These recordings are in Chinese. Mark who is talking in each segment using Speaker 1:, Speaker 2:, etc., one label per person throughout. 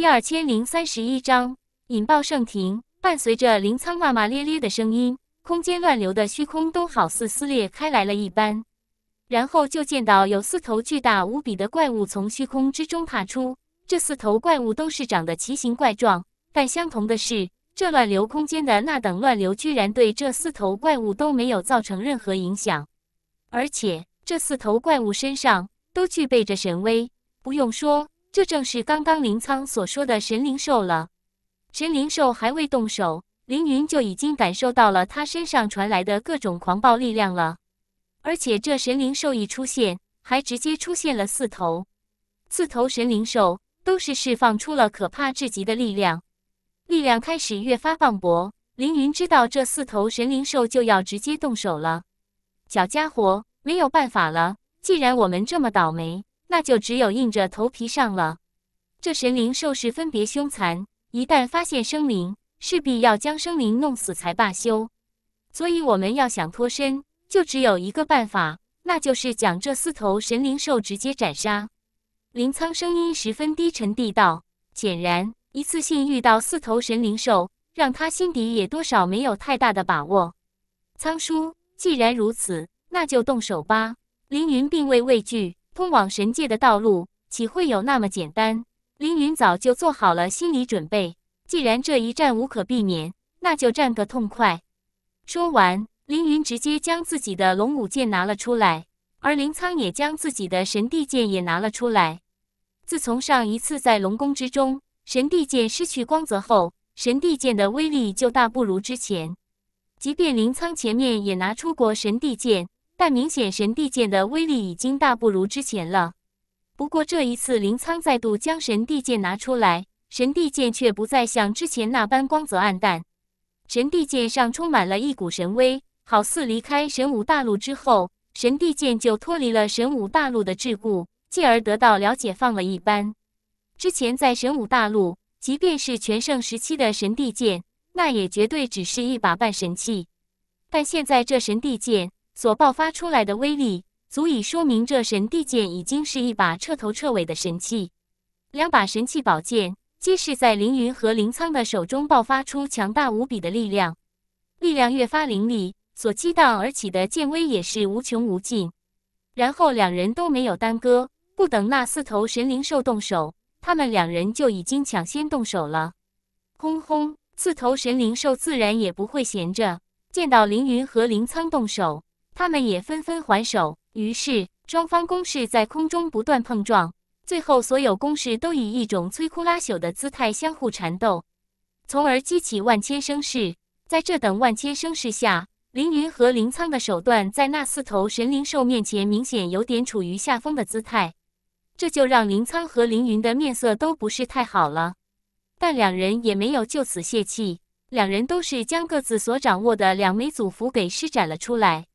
Speaker 1: 第二千零三十一章引爆圣庭。伴随着林苍骂骂咧咧的声音，空间乱流的虚空都好似撕裂开来了一般。然后就见到有四头巨大无比的怪物从虚空之中爬出。这四头怪物都是长得奇形怪状，但相同的是，这乱流空间的那等乱流居然对这四头怪物都没有造成任何影响。而且，这四头怪物身上都具备着神威，不用说。这正是刚刚林苍所说的神灵兽了。神灵兽还未动手，凌云就已经感受到了他身上传来的各种狂暴力量了。而且这神灵兽一出现，还直接出现了四头，四头神灵兽都是释放出了可怕至极的力量，力量开始越发放礴。凌云知道这四头神灵兽就要直接动手了，小家伙没有办法了，既然我们这么倒霉。那就只有硬着头皮上了。这神灵兽是分别凶残，一旦发现生灵，势必要将生灵弄死才罢休。所以我们要想脱身，就只有一个办法，那就是将这四头神灵兽直接斩杀。林苍声音十分低沉地道：“显然，一次性遇到四头神灵兽，让他心底也多少没有太大的把握。”仓叔，既然如此，那就动手吧。凌云并未畏惧。通往神界的道路岂会有那么简单？凌云早就做好了心理准备，既然这一战无可避免，那就战个痛快。说完，凌云直接将自己的龙武剑拿了出来，而林苍也将自己的神帝剑也拿了出来。自从上一次在龙宫之中，神帝剑失去光泽后，神帝剑的威力就大不如之前。即便林苍前面也拿出过神帝剑。但明显神帝剑的威力已经大不如之前了。不过这一次，林苍再度将神帝剑拿出来，神帝剑却不再像之前那般光泽暗淡，神帝剑上充满了一股神威，好似离开神武大陆之后，神帝剑就脱离了神武大陆的桎梏，进而得到了解放了一般。之前在神武大陆，即便是全盛时期的神帝剑，那也绝对只是一把半神器。但现在这神帝剑。所爆发出来的威力，足以说明这神帝剑已经是一把彻头彻尾的神器。两把神器宝剑，皆是在凌云和林苍的手中爆发出强大无比的力量，力量越发凌厉，所激荡而起的剑威也是无穷无尽。然后两人都没有耽搁，不等那四头神灵兽动手，他们两人就已经抢先动手了。轰轰，四头神灵兽自然也不会闲着，见到凌云和林苍动手。他们也纷纷还手，于是双方攻势在空中不断碰撞，最后所有攻势都以一种摧枯拉朽的姿态相互缠斗，从而激起万千声势。在这等万千声势下，凌云和林苍的手段在那四头神灵兽面前明显有点处于下风的姿态，这就让林苍和凌云的面色都不是太好了。但两人也没有就此泄气，两人都是将各自所掌握的两枚祖符给施展了出来。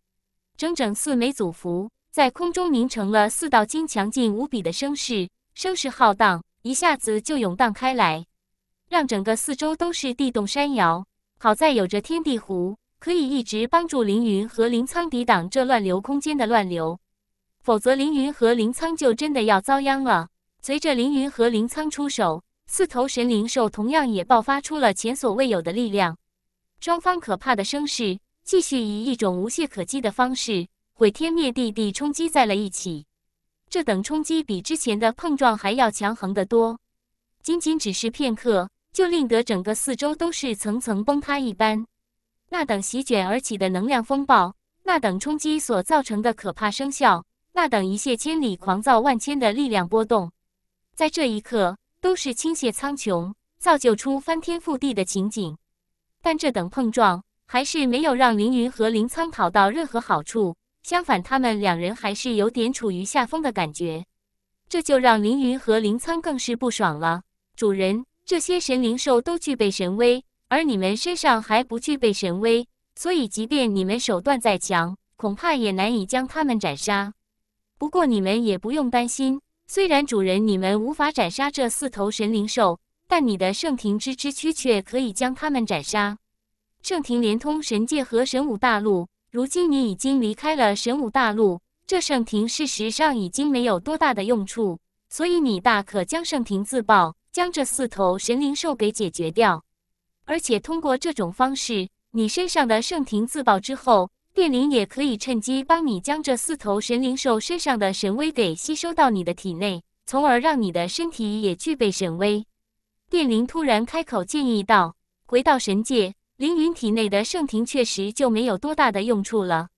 Speaker 1: 整整四枚祖符在空中凝成了四道金，强劲无比的声势，声势浩荡，一下子就涌荡开来，让整个四周都是地动山摇。好在有着天地湖，可以一直帮助凌云和林苍抵挡这乱流空间的乱流，否则凌云和林苍就真的要遭殃了。随着凌云和林苍出手，四头神灵兽同样也爆发出了前所未有的力量，双方可怕的声势。继续以一种无懈可击的方式毁天灭地地冲击在了一起，这等冲击比之前的碰撞还要强横得多。仅仅只是片刻，就令得整个四周都是层层崩塌一般。那等席卷而起的能量风暴，那等冲击所造成的可怕声效，那等一泻千里、狂躁万千的力量波动，在这一刻都是倾泻苍穹，造就出翻天覆地的情景。但这等碰撞。还是没有让凌云和林苍讨到任何好处，相反，他们两人还是有点处于下风的感觉。这就让凌云和林苍更是不爽了。主人，这些神灵兽都具备神威，而你们身上还不具备神威，所以即便你们手段再强，恐怕也难以将他们斩杀。不过你们也不用担心，虽然主人你们无法斩杀这四头神灵兽，但你的圣庭之之躯却可以将他们斩杀。圣庭连通神界和神武大陆，如今你已经离开了神武大陆，这圣庭事实上已经没有多大的用处，所以你大可将圣庭自爆，将这四头神灵兽给解决掉。而且通过这种方式，你身上的圣庭自爆之后，电灵也可以趁机帮你将这四头神灵兽身上的神威给吸收到你的体内，从而让你的身体也具备神威。电灵突然开口建议道：“回到神界。”凌云体内的圣庭确实就没有多大的用处了，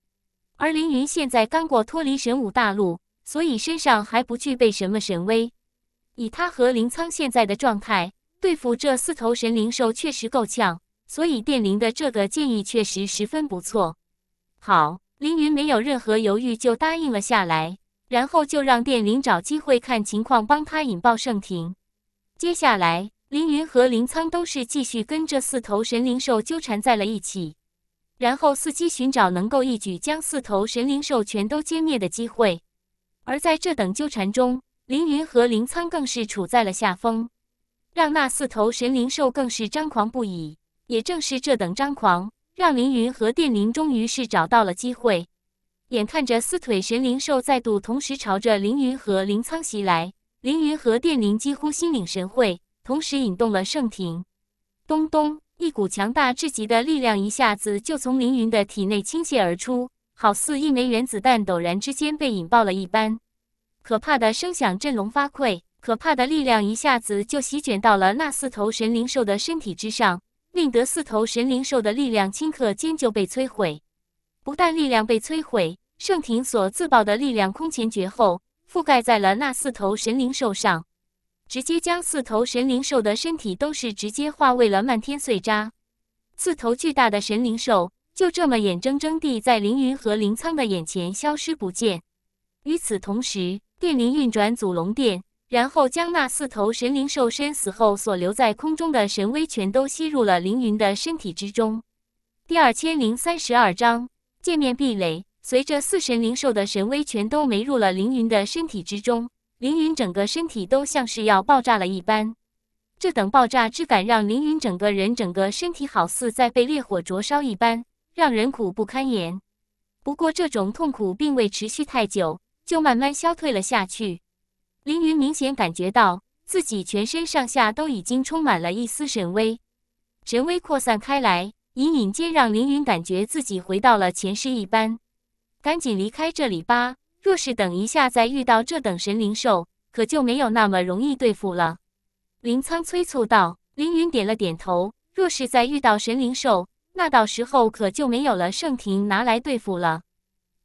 Speaker 1: 而凌云现在刚过脱离神武大陆，所以身上还不具备什么神威。以他和林苍现在的状态，对付这四头神灵兽确实够呛，所以电灵的这个建议确实十分不错。好，凌云没有任何犹豫就答应了下来，然后就让电灵找机会看情况帮他引爆圣庭。接下来。凌云和林苍都是继续跟这四头神灵兽纠缠在了一起，然后伺机寻找能够一举将四头神灵兽全都歼灭的机会。而在这等纠缠中，凌云和林苍更是处在了下风，让那四头神灵兽更是张狂不已。也正是这等张狂，让凌云和电灵终于是找到了机会。眼看着四腿神灵兽再度同时朝着凌云和林苍袭来，凌云和电灵几乎心领神会。同时引动了圣庭，咚咚，一股强大至极的力量一下子就从凌云的体内倾泻而出，好似一枚原子弹陡然之间被引爆了一般，可怕的声响震聋发聩，可怕的力量一下子就席卷到了那四头神灵兽的身体之上，令得四头神灵兽的力量顷刻间就被摧毁。不但力量被摧毁，圣庭所自爆的力量空前绝后，覆盖在了那四头神灵兽上。直接将四头神灵兽的身体都是直接化为了漫天碎渣，四头巨大的神灵兽就这么眼睁睁地在凌云和凌苍的眼前消失不见。与此同时，电灵运转祖龙殿，然后将那四头神灵兽身死后所留在空中的神威全都吸入了凌云的身体之中。第二千零三十二章界面壁垒。随着四神灵兽的神威全都没入了凌云的身体之中。凌云整个身体都像是要爆炸了一般，这等爆炸之感让凌云整个人整个身体好似在被烈火灼烧一般，让人苦不堪言。不过这种痛苦并未持续太久，就慢慢消退了下去。凌云明显感觉到自己全身上下都已经充满了一丝神威，神威扩散开来，隐隐间让凌云感觉自己回到了前世一般。赶紧离开这里吧！若是等一下再遇到这等神灵兽，可就没有那么容易对付了。林苍催促道。凌云点了点头。若是再遇到神灵兽，那到时候可就没有了圣庭拿来对付了。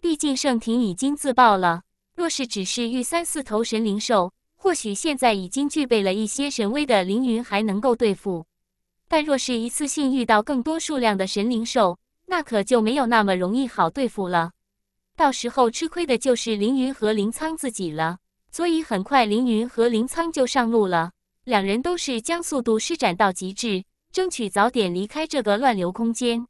Speaker 1: 毕竟圣庭已经自爆了。若是只是遇三四头神灵兽，或许现在已经具备了一些神威的凌云还能够对付。但若是一次性遇到更多数量的神灵兽，那可就没有那么容易好对付了。到时候吃亏的就是凌云和林苍自己了，所以很快凌云和林苍就上路了。两人都是将速度施展到极致，争取早点离开这个乱流空间。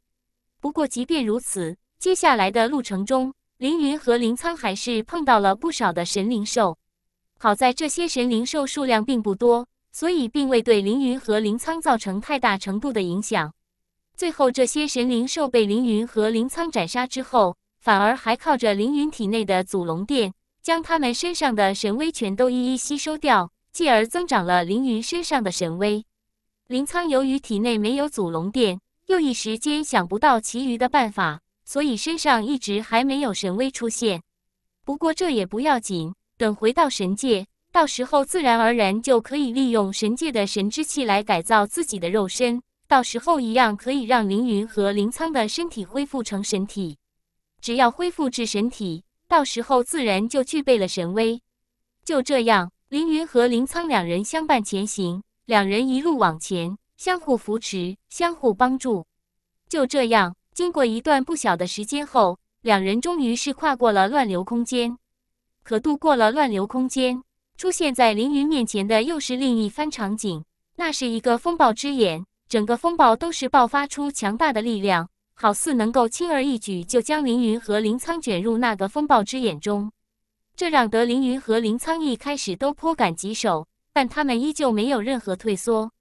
Speaker 1: 不过即便如此，接下来的路程中，凌云和林苍还是碰到了不少的神灵兽。好在这些神灵兽数量并不多，所以并未对凌云和林苍造成太大程度的影响。最后，这些神灵兽被凌云和林苍斩杀之后。反而还靠着凌云体内的祖龙殿，将他们身上的神威全都一一吸收掉，继而增长了凌云身上的神威。林苍由于体内没有祖龙殿，又一时间想不到其余的办法，所以身上一直还没有神威出现。不过这也不要紧，等回到神界，到时候自然而然就可以利用神界的神之气来改造自己的肉身，到时候一样可以让凌云和林苍的身体恢复成神体。只要恢复至神体，到时候自然就具备了神威。就这样，凌云和林苍两人相伴前行，两人一路往前，相互扶持，相互帮助。就这样，经过一段不小的时间后，两人终于是跨过了乱流空间。可度过了乱流空间，出现在凌云面前的又是另一番场景。那是一个风暴之眼，整个风暴都是爆发出强大的力量。好似能够轻而易举就将凌云和林苍卷入那个风暴之眼中，这让得凌云和林苍一开始都颇感棘手，但他们依旧没有任何退缩，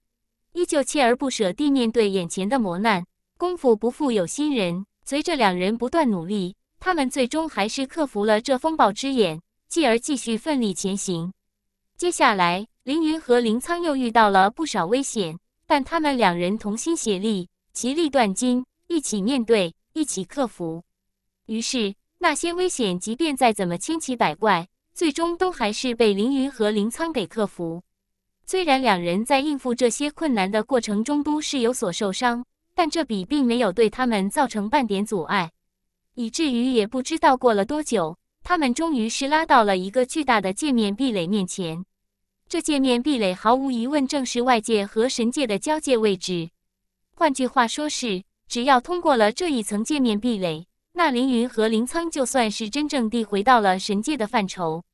Speaker 1: 依旧锲而不舍地面对眼前的磨难。功夫不负有心人，随着两人不断努力，他们最终还是克服了这风暴之眼，继而继续奋力前行。接下来，凌云和林苍又遇到了不少危险，但他们两人同心协力，其利断金。一起面对，一起克服。于是，那些危险，即便再怎么千奇百怪，最终都还是被凌云和凌苍给克服。虽然两人在应付这些困难的过程中都是有所受伤，但这笔并没有对他们造成半点阻碍，以至于也不知道过了多久，他们终于是拉到了一个巨大的界面壁垒面前。这界面壁垒毫无疑问正是外界和神界的交界位置，换句话说是。只要通过了这一层界面壁垒，那凌云和林苍就算是真正地回到了神界的范畴，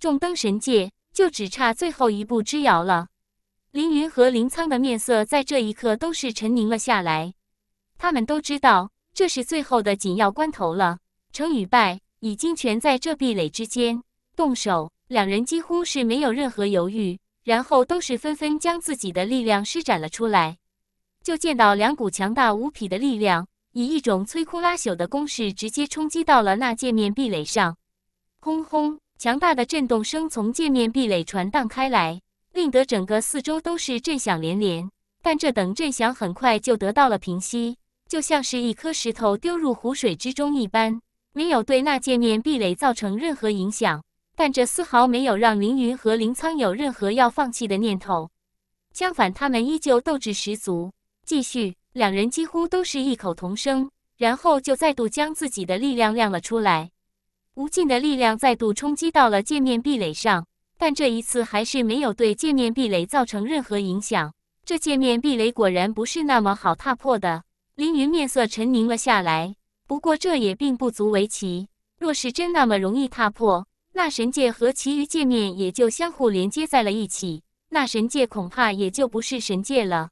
Speaker 1: 众灯神界就只差最后一步之遥了。凌云和林苍的面色在这一刻都是沉凝了下来，他们都知道这是最后的紧要关头了，成与败已经全在这壁垒之间。动手，两人几乎是没有任何犹豫，然后都是纷纷将自己的力量施展了出来。就见到两股强大无匹的力量，以一种摧枯拉朽的攻势，直接冲击到了那界面壁垒上。轰轰，强大的震动声从界面壁垒传荡开来，令得整个四周都是震响连连。但这等震响很快就得到了平息，就像是一颗石头丢入湖水之中一般，没有对那界面壁垒造成任何影响。但这丝毫没有让凌云和林苍有任何要放弃的念头，相反，他们依旧斗志十足。继续，两人几乎都是异口同声，然后就再度将自己的力量亮了出来。无尽的力量再度冲击到了界面壁垒上，但这一次还是没有对界面壁垒造成任何影响。这界面壁垒果然不是那么好踏破的。凌云面色沉凝了下来，不过这也并不足为奇。若是真那么容易踏破，那神界和其余界面也就相互连接在了一起，那神界恐怕也就不是神界了。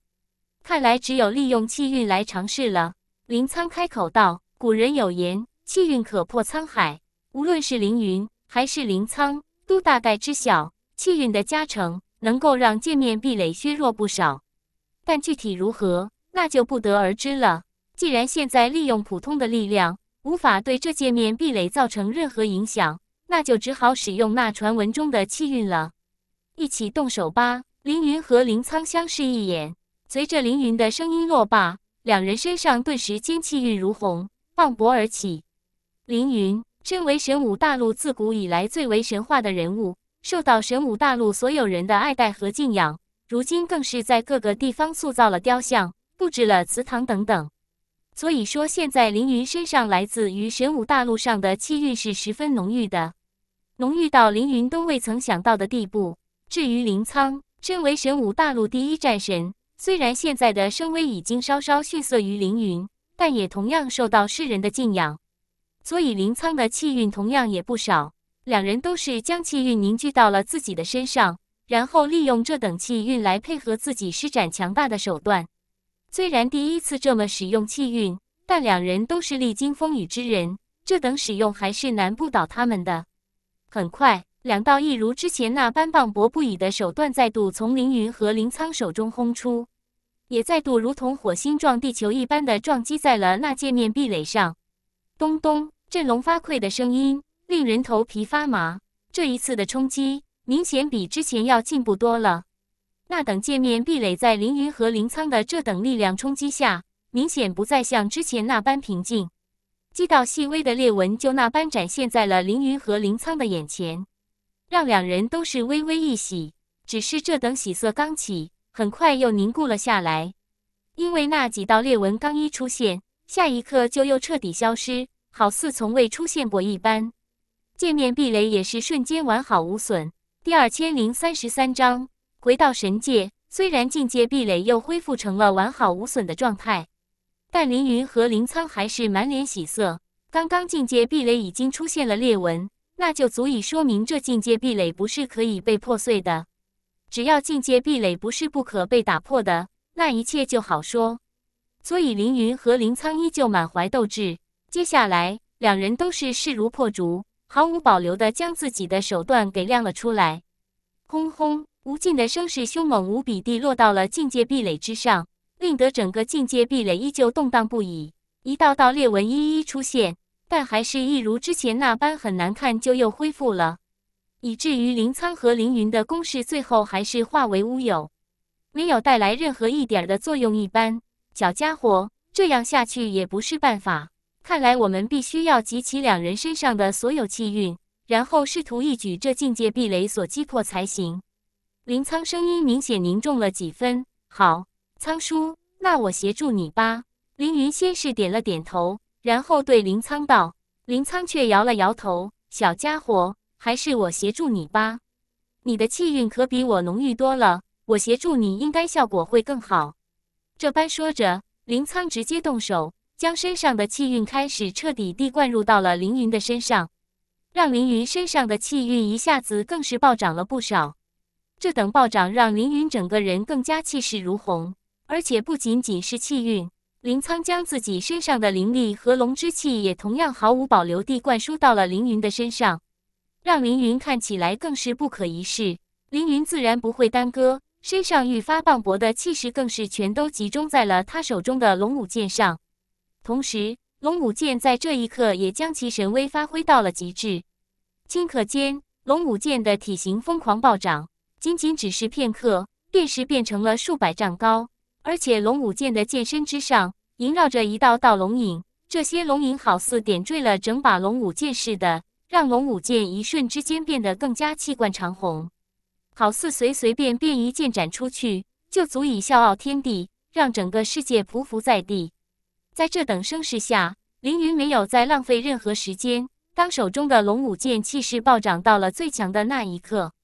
Speaker 1: 看来只有利用气运来尝试了。林苍开口道：“古人有言，气运可破沧海。无论是凌云还是林苍，都大概知晓气运的加成能够让界面壁垒削弱不少，但具体如何，那就不得而知了。既然现在利用普通的力量无法对这界面壁垒造成任何影响，那就只好使用那传闻中的气运了。一起动手吧！”凌云和林苍相视一眼。随着凌云的声音落罢，两人身上顿时间气运如虹，磅礴而起。凌云身为神武大陆自古以来最为神话的人物，受到神武大陆所有人的爱戴和敬仰，如今更是在各个地方塑造了雕像，布置了祠堂等等。所以说，现在凌云身上来自于神武大陆上的气运是十分浓郁的，浓郁到凌云都未曾想到的地步。至于林苍，身为神武大陆第一战神。虽然现在的声威已经稍稍逊色于凌云，但也同样受到世人的敬仰。所以林苍的气运同样也不少，两人都是将气运凝聚到了自己的身上，然后利用这等气运来配合自己施展强大的手段。虽然第一次这么使用气运，但两人都是历经风雨之人，这等使用还是难不倒他们的。很快，两道一如之前那般磅礴不已的手段再度从凌云和林苍手中轰出。也再度如同火星撞地球一般的撞击在了那界面壁垒上，咚咚，振聋发聩的声音令人头皮发麻。这一次的冲击明显比之前要进步多了。那等界面壁垒在凌云和林苍的这等力量冲击下，明显不再像之前那般平静，几道细微的裂纹就那般展现在了凌云和林苍的眼前，让两人都是微微一喜。只是这等喜色刚起。很快又凝固了下来，因为那几道裂纹刚一出现，下一刻就又彻底消失，好似从未出现过一般。界面壁垒也是瞬间完好无损。第二千零三十三章回到神界，虽然境界壁垒又恢复成了完好无损的状态，但凌云和林苍还是满脸喜色。刚刚境界壁垒已经出现了裂纹，那就足以说明这境界壁垒不是可以被破碎的。只要境界壁垒不是不可被打破的，那一切就好说。所以凌云和林苍依旧满怀斗志，接下来两人都是势如破竹，毫无保留地将自己的手段给亮了出来。轰轰，无尽的声势凶猛无比地落到了境界壁垒之上，令得整个境界壁垒依旧动荡不已，一道道裂纹一一出现，但还是一如之前那般很难看，就又恢复了。以至于林苍和凌云的攻势最后还是化为乌有，没有带来任何一点儿的作用。一般小家伙这样下去也不是办法，看来我们必须要集齐两人身上的所有气运，然后试图一举这境界壁垒所击破才行。林苍声音明显凝重了几分。好，苍叔，那我协助你吧。凌云先是点了点头，然后对林苍道：“林苍却摇了摇头，小家伙。”还是我协助你吧，你的气运可比我浓郁多了。我协助你应该效果会更好。这般说着，林苍直接动手，将身上的气运开始彻底地灌入到了凌云的身上，让凌云身上的气运一下子更是暴涨了不少。这等暴涨让凌云整个人更加气势如虹，而且不仅仅是气运，林苍将自己身上的灵力和龙之气也同样毫无保留地灌输到了凌云的身上。让凌云看起来更是不可一世，凌云自然不会耽搁，身上愈发磅礴的气势更是全都集中在了他手中的龙武剑上。同时，龙武剑在这一刻也将其神威发挥到了极致。顷刻间，龙武剑的体型疯狂暴涨，仅仅只是片刻，便是变成了数百丈高。而且，龙武剑的剑身之上萦绕着一道道龙影，这些龙影好似点缀了整把龙武剑似的。让龙舞剑一瞬之间变得更加气贯长虹，好似随随便便一剑斩出去，就足以笑傲天地，让整个世界匍匐在地。在这等声势下，凌云没有再浪费任何时间。当手中的龙舞剑气势暴涨到了最强的那一刻，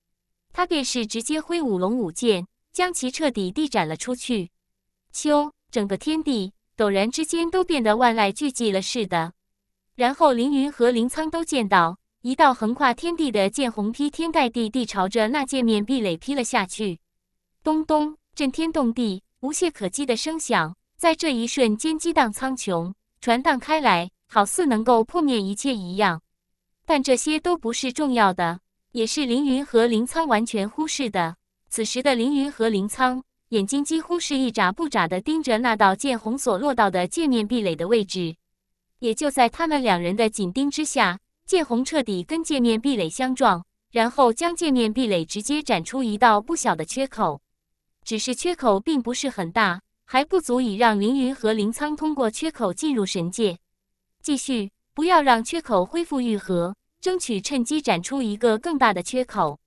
Speaker 1: 他便是直接挥舞龙舞剑，将其彻底地斩了出去。咻！整个天地陡然之间都变得万籁俱寂了似的。然后，凌云和林苍都见到一道横跨天地的剑虹劈天盖地地朝着那界面壁垒劈了下去，咚咚，震天动地、无懈可击的声响在这一瞬间激荡苍穹，传荡开来，好似能够破灭一切一样。但这些都不是重要的，也是凌云和林苍完全忽视的。此时的凌云和林苍眼睛几乎是一眨不眨地盯着那道剑虹所落到的界面壁垒的位置。也就在他们两人的紧盯之下，剑红彻底跟界面壁垒相撞，然后将界面壁垒直接斩出一道不小的缺口。只是缺口并不是很大，还不足以让凌云和林苍通过缺口进入神界。继续，不要让缺口恢复愈合，争取趁机斩出一个更大的缺口。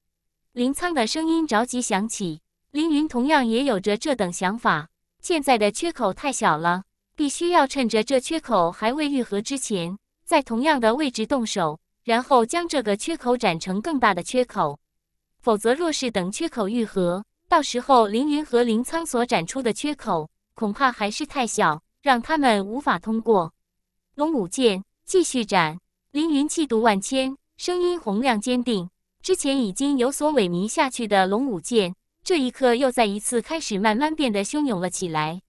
Speaker 1: 林苍的声音着急响起，凌云同样也有着这等想法。现在的缺口太小了。必须要趁着这缺口还未愈合之前，在同样的位置动手，然后将这个缺口斩成更大的缺口。否则，若是等缺口愈合，到时候凌云和凌苍所斩出的缺口恐怕还是太小，让他们无法通过。龙舞剑继续斩，凌云气度万千，声音洪亮坚定。之前已经有所萎靡下去的龙舞剑，这一刻又再一次开始慢慢变得汹涌了起来，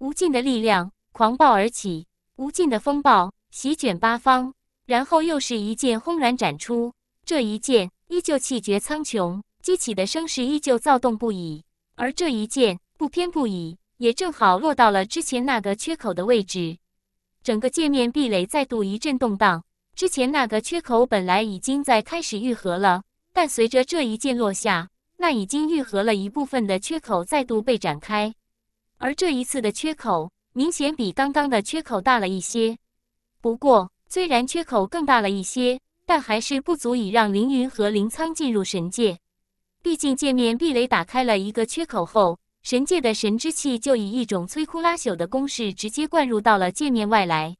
Speaker 1: 无尽的力量。狂暴而起，无尽的风暴席卷八方，然后又是一剑轰然斩出。这一剑依旧气绝苍穹，激起的声势依旧躁动不已。而这一剑不偏不倚，也正好落到了之前那个缺口的位置。整个界面壁垒再度一阵动荡。之前那个缺口本来已经在开始愈合了，但随着这一剑落下，那已经愈合了一部分的缺口再度被展开。而这一次的缺口。明显比刚刚的缺口大了一些，不过虽然缺口更大了一些，但还是不足以让凌云和凌苍进入神界。毕竟界面壁垒打开了一个缺口后，神界的神之气就以一种摧枯拉朽的攻势直接灌入到了界面外来。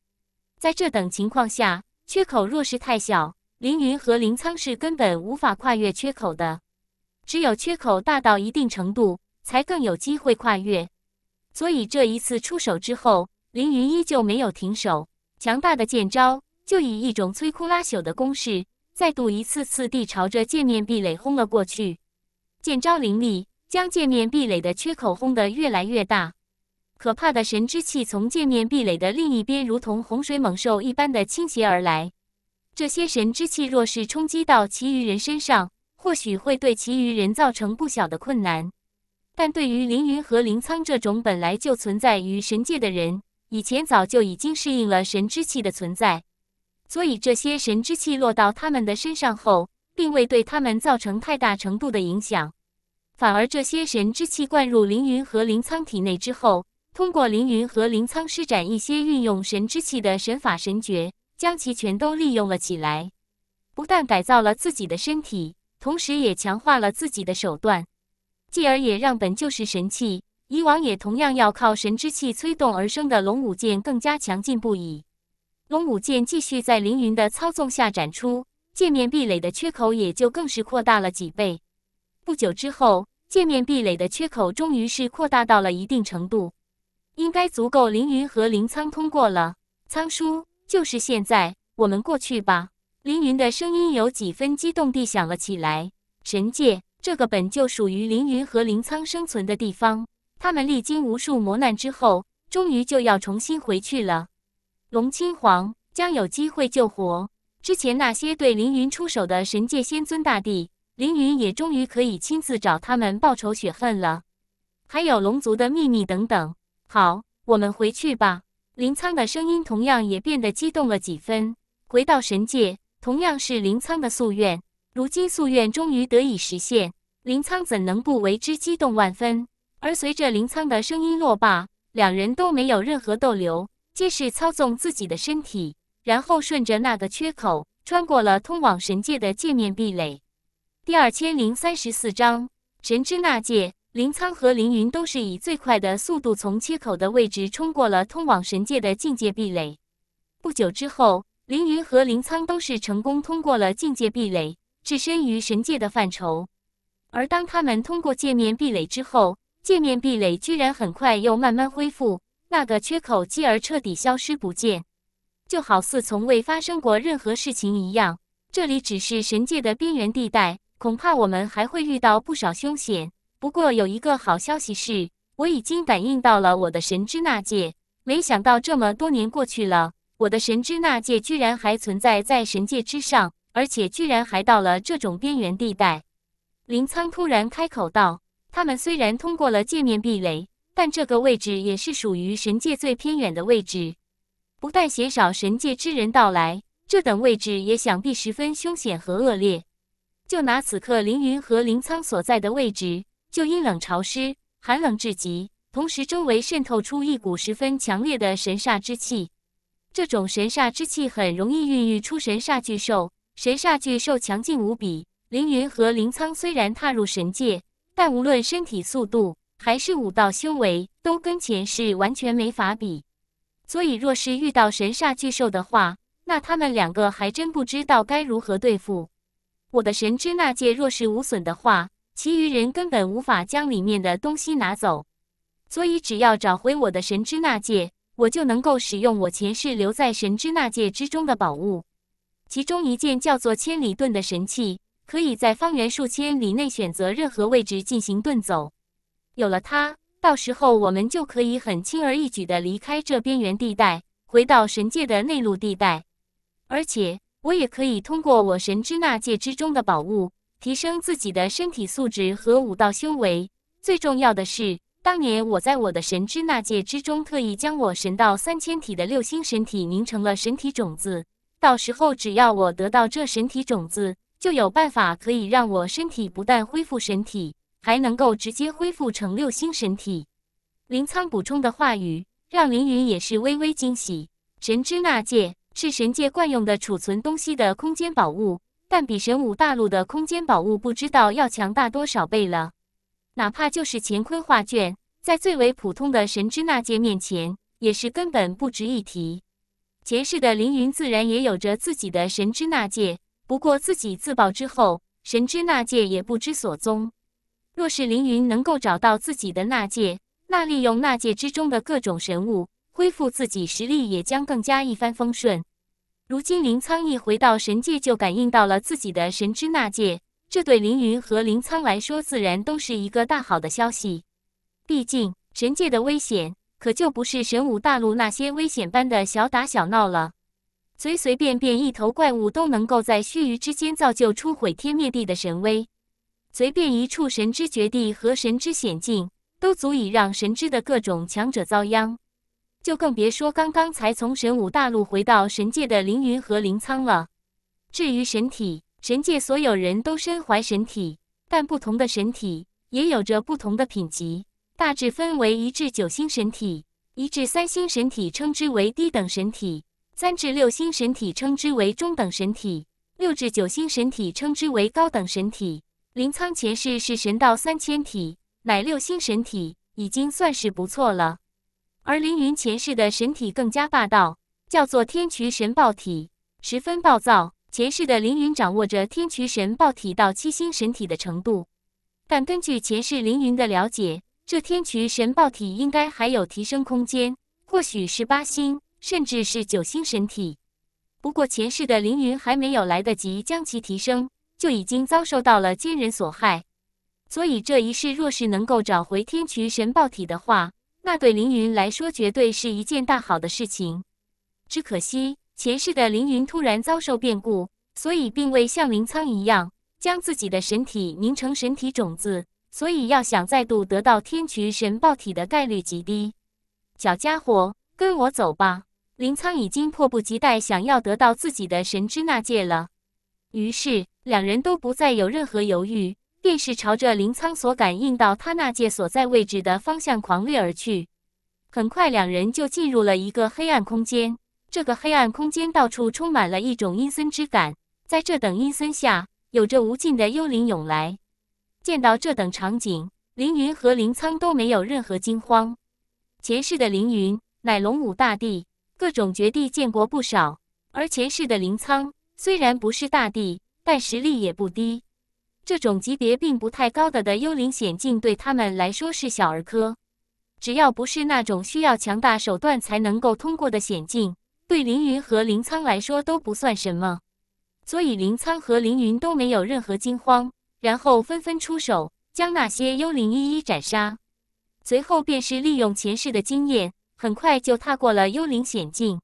Speaker 1: 在这等情况下，缺口若是太小，凌云和凌苍是根本无法跨越缺口的。只有缺口大到一定程度，才更有机会跨越。所以这一次出手之后，凌云依旧没有停手，强大的剑招就以一种摧枯拉朽的攻势，再度一次次地朝着界面壁垒轰了过去。剑招凌厉，将界面壁垒的缺口轰得越来越大。可怕的神之气从界面壁垒的另一边，如同洪水猛兽一般的倾斜而来。这些神之气若是冲击到其余人身上，或许会对其余人造成不小的困难。但对于凌云和凌苍这种本来就存在于神界的人，以前早就已经适应了神之气的存在，所以这些神之气落到他们的身上后，并未对他们造成太大程度的影响。反而这些神之气灌入凌云和凌苍体内之后，通过凌云和凌苍施展一些运用神之气的神法神诀，将其全都利用了起来，不但改造了自己的身体，同时也强化了自己的手段。继而也让本就是神器，以往也同样要靠神之气催动而生的龙武剑更加强劲不已。龙武剑继续在凌云的操纵下展出，界面壁垒的缺口也就更是扩大了几倍。不久之后，界面壁垒的缺口终于是扩大到了一定程度，应该足够凌云和凌苍通过了。苍叔，就是现在，我们过去吧。凌云的声音有几分激动地响了起来。神界。这个本就属于凌云和林苍生存的地方，他们历经无数磨难之后，终于就要重新回去了。龙青皇将有机会救活之前那些对凌云出手的神界仙尊大帝，凌云也终于可以亲自找他们报仇雪恨了。还有龙族的秘密等等。好，我们回去吧。林苍的声音同样也变得激动了几分。回到神界，同样是林苍的夙愿。如今夙愿终于得以实现，林苍怎能不为之激动万分？而随着林苍的声音落罢，两人都没有任何逗留，皆是操纵自己的身体，然后顺着那个缺口穿过了通往神界的界面壁垒。第二千零三十四章神之纳戒。林苍和凌云都是以最快的速度从切口的位置冲过了通往神界的境界壁垒。不久之后，凌云和林苍都是成功通过了境界壁垒。置身于神界的范畴，而当他们通过界面壁垒之后，界面壁垒居然很快又慢慢恢复，那个缺口继而彻底消失不见，就好似从未发生过任何事情一样。这里只是神界的边缘地带，恐怕我们还会遇到不少凶险。不过有一个好消息是，我已经感应到了我的神之纳界。没想到这么多年过去了，我的神之纳界居然还存在在神界之上。而且居然还到了这种边缘地带，林苍突然开口道：“他们虽然通过了界面壁垒，但这个位置也是属于神界最偏远的位置，不但鲜少神界之人到来，这等位置也想必十分凶险和恶劣。就拿此刻凌云和林苍所在的位置，就阴冷潮湿，寒冷至极，同时周围渗透出一股十分强烈的神煞之气。这种神煞之气很容易孕育出神煞巨兽。”神煞巨兽强劲无比，凌云和凌苍虽然踏入神界，但无论身体速度还是武道修为，都跟前世完全没法比。所以，若是遇到神煞巨兽的话，那他们两个还真不知道该如何对付。我的神之纳戒若是无损的话，其余人根本无法将里面的东西拿走。所以，只要找回我的神之纳戒，我就能够使用我前世留在神之纳戒之中的宝物。其中一件叫做千里遁的神器，可以在方圆数千里内选择任何位置进行遁走。有了它，到时候我们就可以很轻而易举地离开这边缘地带，回到神界的内陆地带。而且，我也可以通过我神之纳戒之中的宝物，提升自己的身体素质和武道修为。最重要的是，当年我在我的神之纳戒之中，特意将我神道三千体的六星神体凝成了神体种子。到时候只要我得到这神体种子，就有办法可以让我身体不但恢复神体，还能够直接恢复成六星神体。林苍补充的话语让凌云也是微微惊喜。神之纳戒是神界惯用的储存东西的空间宝物，但比神武大陆的空间宝物不知道要强大多少倍了。哪怕就是乾坤画卷，在最为普通的神之纳戒面前，也是根本不值一提。前世的凌云自然也有着自己的神之纳戒，不过自己自爆之后，神之纳戒也不知所踪。若是凌云能够找到自己的纳戒，那利用纳戒之中的各种神物恢复自己实力，也将更加一帆风顺。如今林苍一回到神界，就感应到了自己的神之纳戒，这对凌云和林苍来说，自然都是一个大好的消息。毕竟神界的危险。可就不是神武大陆那些危险般的小打小闹了，随随便便一头怪物都能够在须臾之间造就出毁天灭地的神威，随便一处神之绝地和神之险境，都足以让神之的各种强者遭殃，就更别说刚刚才从神武大陆回到神界的凌云和凌苍了。至于神体，神界所有人都身怀神体，但不同的神体也有着不同的品级。大致分为一至九星神体，一至三星神体称之为低等神体，三至六星神体称之为中等神体，六至九星神体称之为高等神体。林苍前世是神道三千体，乃六星神体，已经算是不错了。而凌云前世的神体更加霸道，叫做天渠神暴体，十分暴躁。前世的凌云掌握着天渠神暴体到七星神体的程度，但根据前世凌云的了解。这天渠神爆体应该还有提升空间，或许是八星，甚至是九星神体。不过前世的凌云还没有来得及将其提升，就已经遭受到了奸人所害。所以这一世若是能够找回天渠神爆体的话，那对凌云来说绝对是一件大好的事情。只可惜前世的凌云突然遭受变故，所以并未像林苍一样将自己的神体凝成神体种子。所以，要想再度得到天渠神爆体的概率极低。小家伙，跟我走吧！林苍已经迫不及待想要得到自己的神之那界了。于是，两人都不再有任何犹豫，便是朝着林苍所感应到他那界所在位置的方向狂掠而去。很快，两人就进入了一个黑暗空间。这个黑暗空间到处充满了一种阴森之感，在这等阴森下，有着无尽的幽灵涌来。见到这等场景，凌云和林苍都没有任何惊慌。前世的凌云乃龙武大帝，各种绝地见过不少；而前世的林苍虽然不是大帝，但实力也不低。这种级别并不太高的的幽灵险境对他们来说是小儿科。只要不是那种需要强大手段才能够通过的险境，对凌云和林苍来说都不算什么。所以，凌苍和凌云都没有任何惊慌。然后纷纷出手，将那些幽灵一一斩杀。随后便是利用前世的经验，很快就踏过了幽灵险境。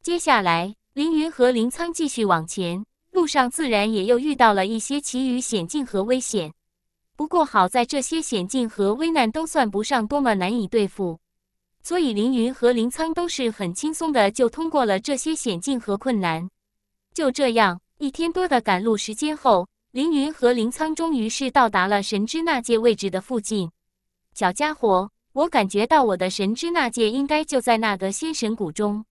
Speaker 1: 接下来，凌云和林苍继续往前，路上自然也又遇到了一些奇遇、险境和危险。不过好在这些险境和危难都算不上多么难以对付，所以凌云和林苍都是很轻松的就通过了这些险境和困难。就这样，一天多的赶路时间后。凌云和林苍终于是到达了神之那界位置的附近。小家伙，我感觉到我的神之那界应该就在那个仙神谷中。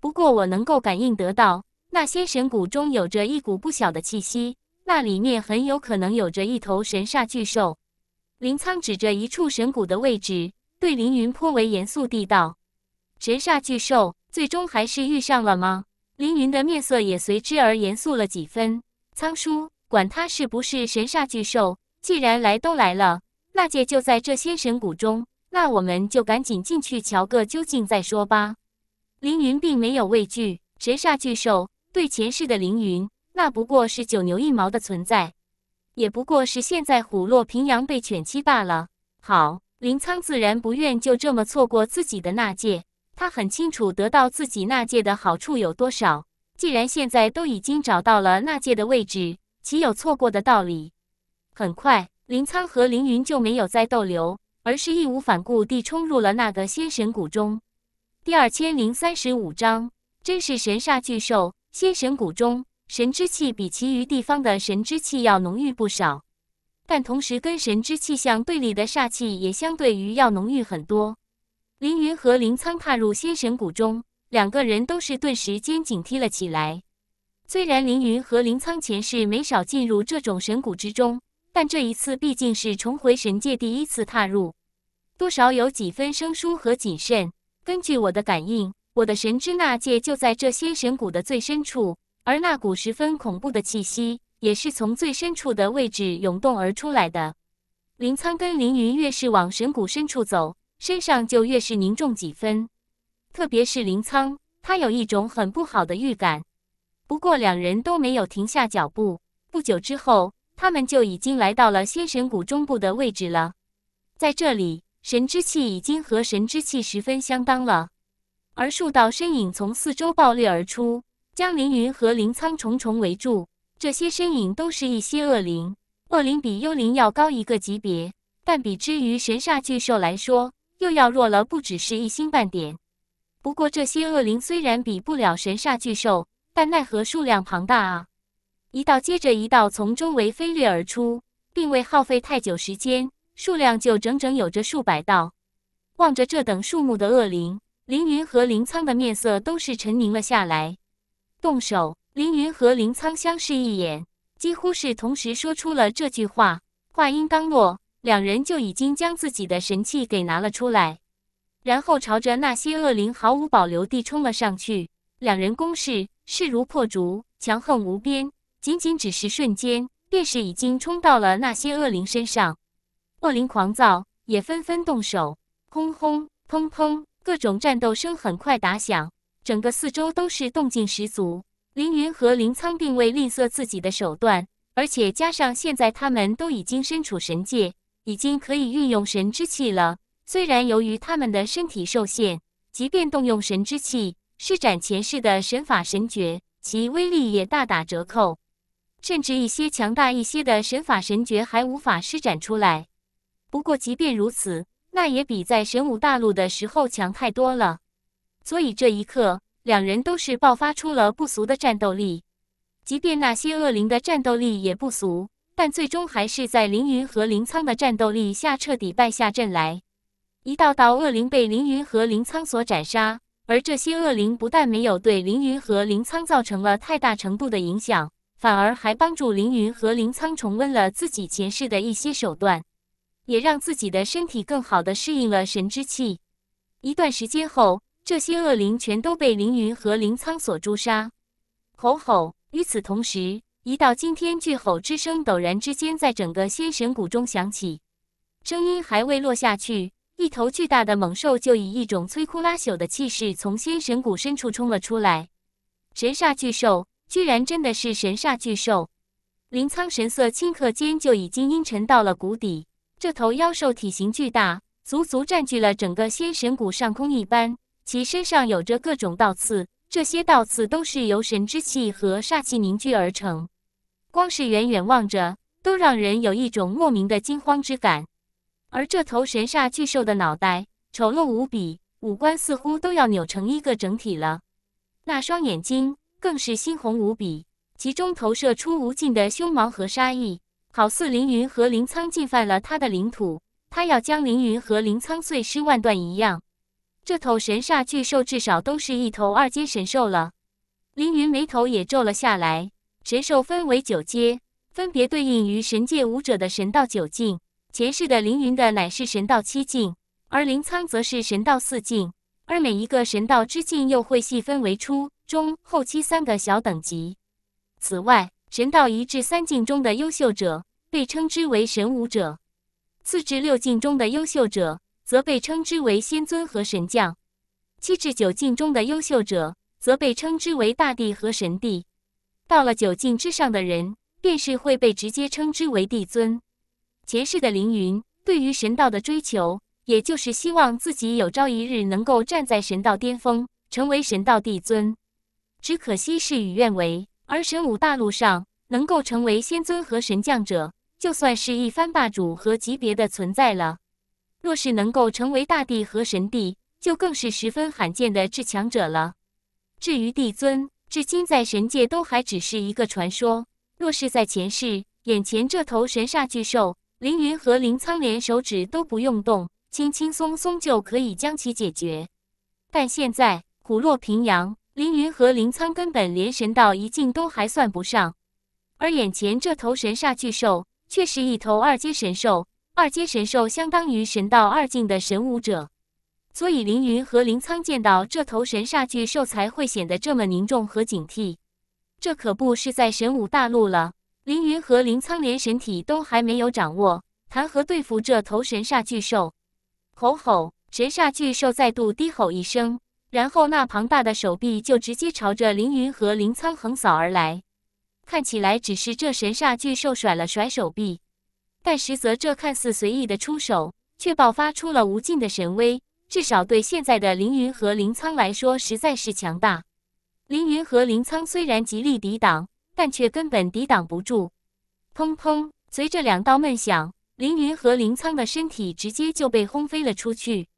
Speaker 1: 不过我能够感应得到，那仙神谷中有着一股不小的气息，那里面很有可能有着一头神煞巨兽。林苍指着一处神谷的位置，对凌云颇为严肃地道：“神煞巨兽，最终还是遇上了吗？”凌云的面色也随之而严肃了几分。苍叔。管他是不是神煞巨兽，既然来都来了，那界就在这仙神谷中，那我们就赶紧进去瞧个究竟再说吧。凌云并没有畏惧神煞巨兽，对前世的凌云，那不过是九牛一毛的存在，也不过是现在虎落平阳被犬欺罢了。好，林苍自然不愿就这么错过自己的那界，他很清楚得到自己那界的好处有多少。既然现在都已经找到了那界的位置。岂有错过的道理？很快，林苍和凌云就没有再逗留，而是义无反顾地冲入了那个仙神谷中。第二千零三十五章真是神煞巨兽。仙神谷中，神之气比其余地方的神之气要浓郁不少，但同时跟神之气相对立的煞气也相对于要浓郁很多。凌云和林苍踏入仙神谷中，两个人都是顿时间警惕了起来。虽然凌云和林苍前世没少进入这种神谷之中，但这一次毕竟是重回神界，第一次踏入，多少有几分生疏和谨慎。根据我的感应，我的神之纳界就在这仙神谷的最深处，而那股十分恐怖的气息，也是从最深处的位置涌动而出来的。林苍跟凌云越是往神谷深处走，身上就越是凝重几分。特别是林苍，他有一种很不好的预感。不过，两人都没有停下脚步。不久之后，他们就已经来到了仙神谷中部的位置了。在这里，神之气已经和神之气十分相当了。而数道身影从四周爆裂而出，将凌云和凌苍重重围住。这些身影都是一些恶灵，恶灵比幽灵要高一个级别，但比之于神煞巨兽来说，又要弱了不只是一星半点。不过，这些恶灵虽然比不了神煞巨兽，但奈何数量庞大啊！一道接着一道从周围飞掠而出，并未耗费太久时间，数量就整整有着数百道。望着这等数目的恶灵，凌云和林苍的面色都是沉凝了下来。动手！凌云和林苍相视一眼，几乎是同时说出了这句话。话音刚落，两人就已经将自己的神器给拿了出来，然后朝着那些恶灵毫无保留地冲了上去。两人攻势。势如破竹，强横无边。仅仅只是瞬间，便是已经冲到了那些恶灵身上。恶灵狂躁，也纷纷动手。轰轰砰砰，各种战斗声很快打响，整个四周都是动静十足。凌云和凌苍并未吝啬自己的手段，而且加上现在他们都已经身处神界，已经可以运用神之气了。虽然由于他们的身体受限，即便动用神之气。施展前世的神法神诀，其威力也大打折扣，甚至一些强大一些的神法神诀还无法施展出来。不过，即便如此，那也比在神武大陆的时候强太多了。所以，这一刻，两人都是爆发出了不俗的战斗力。即便那些恶灵的战斗力也不俗，但最终还是在凌云和凌苍的战斗力下彻底败下阵来。一道道恶灵被凌云和凌苍所斩杀。而这些恶灵不但没有对凌云和凌苍造成了太大程度的影响，反而还帮助凌云和凌苍重温了自己前世的一些手段，也让自己的身体更好的适应了神之气。一段时间后，这些恶灵全都被凌云和凌苍所诛杀。吼吼！与此同时，一道惊天巨吼之声陡然之间在整个仙神谷中响起，声音还未落下去。一头巨大的猛兽就以一种摧枯拉朽的气势从仙神谷深处冲了出来。神煞巨兽，居然真的是神煞巨兽！林苍神色顷刻间就已经阴沉到了谷底。这头妖兽体型巨大，足足占据了整个仙神谷上空一般。其身上有着各种倒刺，这些倒刺都是由神之气和煞气凝聚而成，光是远远望着，都让人有一种莫名的惊慌之感。而这头神煞巨兽的脑袋丑陋无比，五官似乎都要扭成一个整体了。那双眼睛更是猩红无比，其中投射出无尽的凶芒和杀意，好似凌云和林苍侵犯了他的领土，他要将凌云和林苍碎尸万段一样。这头神煞巨兽至少都是一头二阶神兽了。凌云眉头也皱了下来。神兽分为九阶，分别对应于神界武者的神道九境。前世的凌云的乃是神道七境，而林苍则是神道四境。而每一个神道之境又会细分为初、中、后期三个小等级。此外，神道一至三境中的优秀者被称之为神武者，四至六境中的优秀者则被称之为仙尊和神将，七至九境中的优秀者则被称之为大帝和神帝。到了九境之上的人，便是会被直接称之为帝尊。前世的凌云对于神道的追求，也就是希望自己有朝一日能够站在神道巅峰，成为神道帝尊。只可惜事与愿违，而神武大陆上能够成为仙尊和神将者，就算是一番霸主和级别的存在了。若是能够成为大帝和神帝，就更是十分罕见的至强者了。至于帝尊，至今在神界都还只是一个传说。若是在前世，眼前这头神煞巨兽。凌云和林苍连手指都不用动，轻轻松松就可以将其解决。但现在虎落平阳，凌云和林苍根本连神道一境都还算不上，而眼前这头神煞巨兽却是一头二阶神兽。二阶神兽相当于神道二境的神武者，所以凌云和林苍见到这头神煞巨兽才会显得这么凝重和警惕。这可不是在神武大陆了。凌云和林苍连神体都还没有掌握，谈何对付这头神煞巨兽？吼吼！神煞巨兽再度低吼一声，然后那庞大的手臂就直接朝着凌云和林苍横扫而来。看起来只是这神煞巨兽甩了甩手臂，但实则这看似随意的出手，却爆发出了无尽的神威。至少对现在的凌云和林苍来说，实在是强大。凌云和林苍虽然极力抵挡。但却根本抵挡不住，砰砰！随着两道闷响，凌云和林苍的身体直接就被轰飞了出去。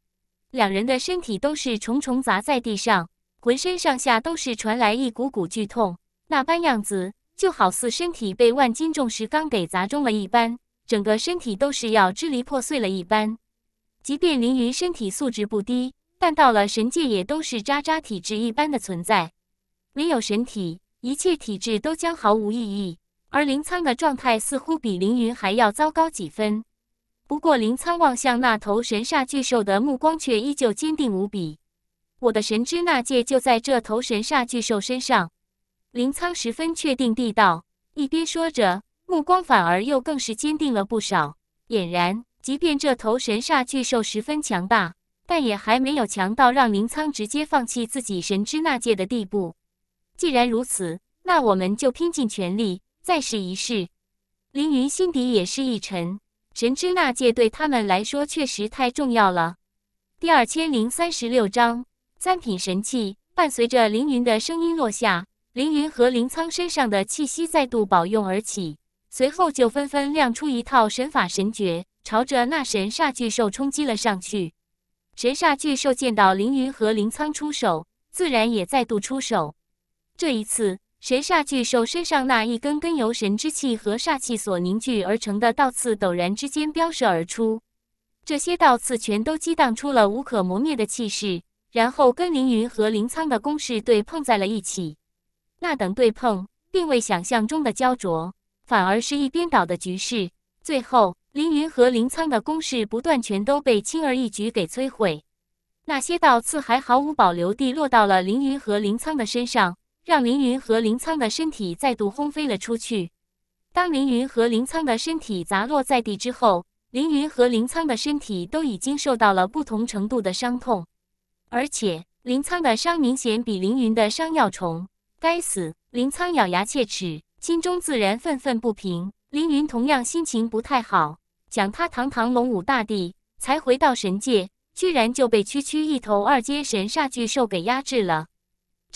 Speaker 1: 两人的身体都是重重砸在地上，浑身上下都是传来一股股剧痛，那般样子就好似身体被万斤重石刚给砸中了一般，整个身体都是要支离破碎了一般。即便凌云身体素质不低，但到了神界也都是渣渣体质一般的存在，没有神体。一切体质都将毫无意义，而林苍的状态似乎比凌云还要糟糕几分。不过，林苍望向那头神煞巨兽的目光却依旧坚定无比。我的神之那界就在这头神煞巨兽身上，林苍十分确定地道。一边说着，目光反而又更是坚定了不少，俨然即便这头神煞巨兽十分强大，但也还没有强到让林苍直接放弃自己神之那界的地步。既然如此，那我们就拼尽全力再试一试。凌云心底也是一沉，神之纳戒对他们来说确实太重要了。第二千零三十六章三品神器。伴随着凌云的声音落下，凌云和林苍身上的气息再度保佑而起，随后就纷纷亮出一套神法神诀，朝着那神煞巨兽冲击了上去。神煞巨兽见到凌云和林苍出手，自然也再度出手。这一次，神煞巨兽身上那一根根由神之气和煞气所凝聚而成的倒刺，陡然之间飙射而出。这些倒刺全都激荡出了无可磨灭的气势，然后跟凌云和林苍的攻势对碰在了一起。那等对碰，并未想象中的焦灼，反而是一边倒的局势。最后，凌云和林苍的攻势不断，全都被轻而易举给摧毁。那些倒刺还毫无保留地落到了凌云和林苍的身上。让凌云和林苍的身体再度轰飞了出去。当凌云和林苍的身体砸落在地之后，凌云和林苍的身体都已经受到了不同程度的伤痛，而且林苍的伤明显比凌云的伤要重。该死！林苍咬牙切齿，心中自然愤愤不平。凌云同样心情不太好，讲他堂堂龙武大帝才回到神界，居然就被区区一头二阶神煞巨兽给压制了。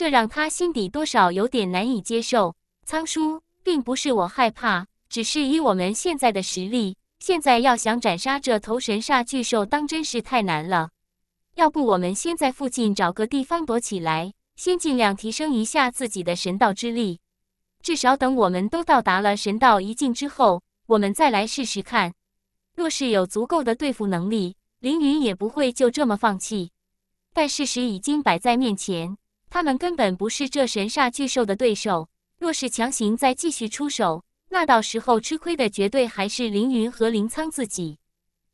Speaker 1: 这让他心底多少有点难以接受。仓叔，并不是我害怕，只是以我们现在的实力，现在要想斩杀这头神煞巨兽，当真是太难了。要不，我们先在附近找个地方躲起来，先尽量提升一下自己的神道之力。至少等我们都到达了神道一境之后，我们再来试试看。若是有足够的对付能力，凌云也不会就这么放弃。但事实已经摆在面前。他们根本不是这神煞巨兽的对手，若是强行再继续出手，那到时候吃亏的绝对还是凌云和林苍自己，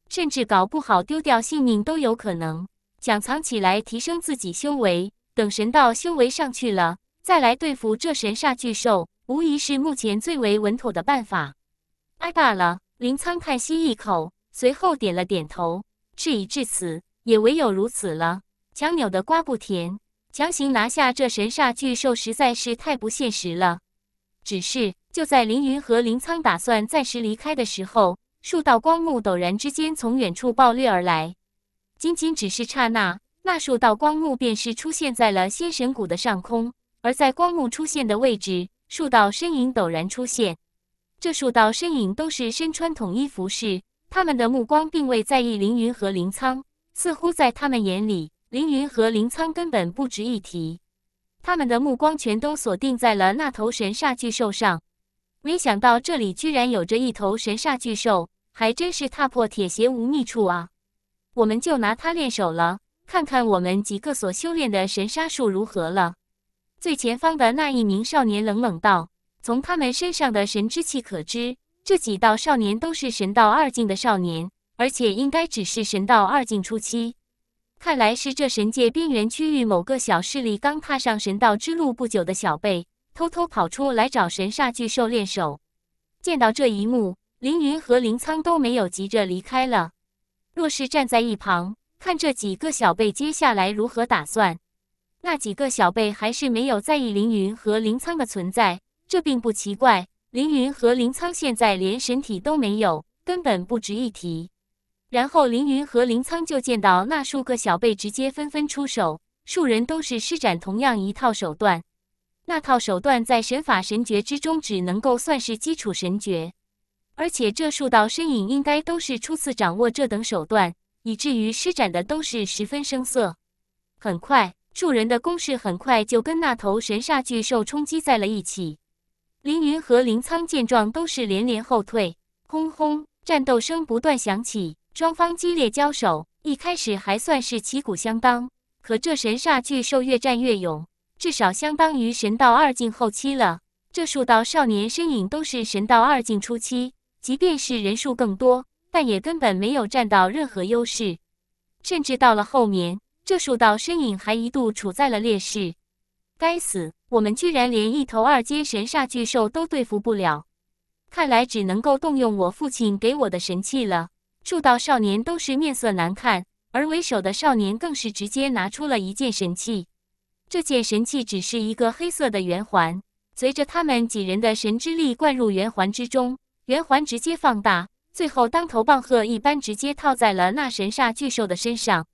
Speaker 1: 甚至搞不好丢掉性命都有可能。想藏起来提升自己修为，等神道修为上去了，再来对付这神煞巨兽，无疑是目前最为稳妥的办法。挨罢了，林苍叹息一口，随后点了点头。事已至此，也唯有如此了。强扭的瓜不甜。强行拿下这神煞巨兽实在是太不现实了。只是就在凌云和林苍打算暂时离开的时候，数道光幕陡然之间从远处暴掠而来。仅仅只是刹那，那数道光幕便是出现在了仙神谷的上空。而在光幕出现的位置，数道身影陡然出现。这数道身影都是身穿统一服饰，他们的目光并未在意凌云和林苍，似乎在他们眼里。凌云和凌苍根本不值一提，他们的目光全都锁定在了那头神煞巨兽上。没想到这里居然有着一头神煞巨兽，还真是踏破铁鞋无觅处啊！我们就拿它练手了，看看我们几个所修炼的神杀术如何了。最前方的那一名少年冷冷道：“从他们身上的神之气可知，这几道少年都是神道二境的少年，而且应该只是神道二境初期。”看来是这神界边缘区域某个小势力刚踏上神道之路不久的小辈，偷偷跑出来找神煞巨兽练手。见到这一幕，凌云和林苍都没有急着离开了。若是站在一旁看这几个小辈接下来如何打算，那几个小辈还是没有在意凌云和林苍的存在，这并不奇怪。凌云和林苍现在连神体都没有，根本不值一提。然后，凌云和林苍就见到那数个小辈直接纷纷出手，数人都是施展同样一套手段。那套手段在神法神诀之中只能够算是基础神诀，而且这数道身影应该都是初次掌握这等手段，以至于施展的都是十分生涩。很快，数人的攻势很快就跟那头神煞巨兽冲击在了一起。凌云和林苍见状都是连连后退，轰轰，战斗声不断响起。双方激烈交手，一开始还算是旗鼓相当。可这神煞巨兽越战越勇，至少相当于神道二境后期了。这数道少年身影都是神道二境初期，即便是人数更多，但也根本没有占到任何优势。甚至到了后面，这数道身影还一度处在了劣势。该死，我们居然连一头二阶神煞巨兽都对付不了！看来只能够动用我父亲给我的神器了。数道少年都是面色难看，而为首的少年更是直接拿出了一件神器。这件神器只是一个黑色的圆环，随着他们几人的神之力灌入圆环之中，圆环直接放大，最后当头棒喝一般直接套在了那神煞巨兽的身上。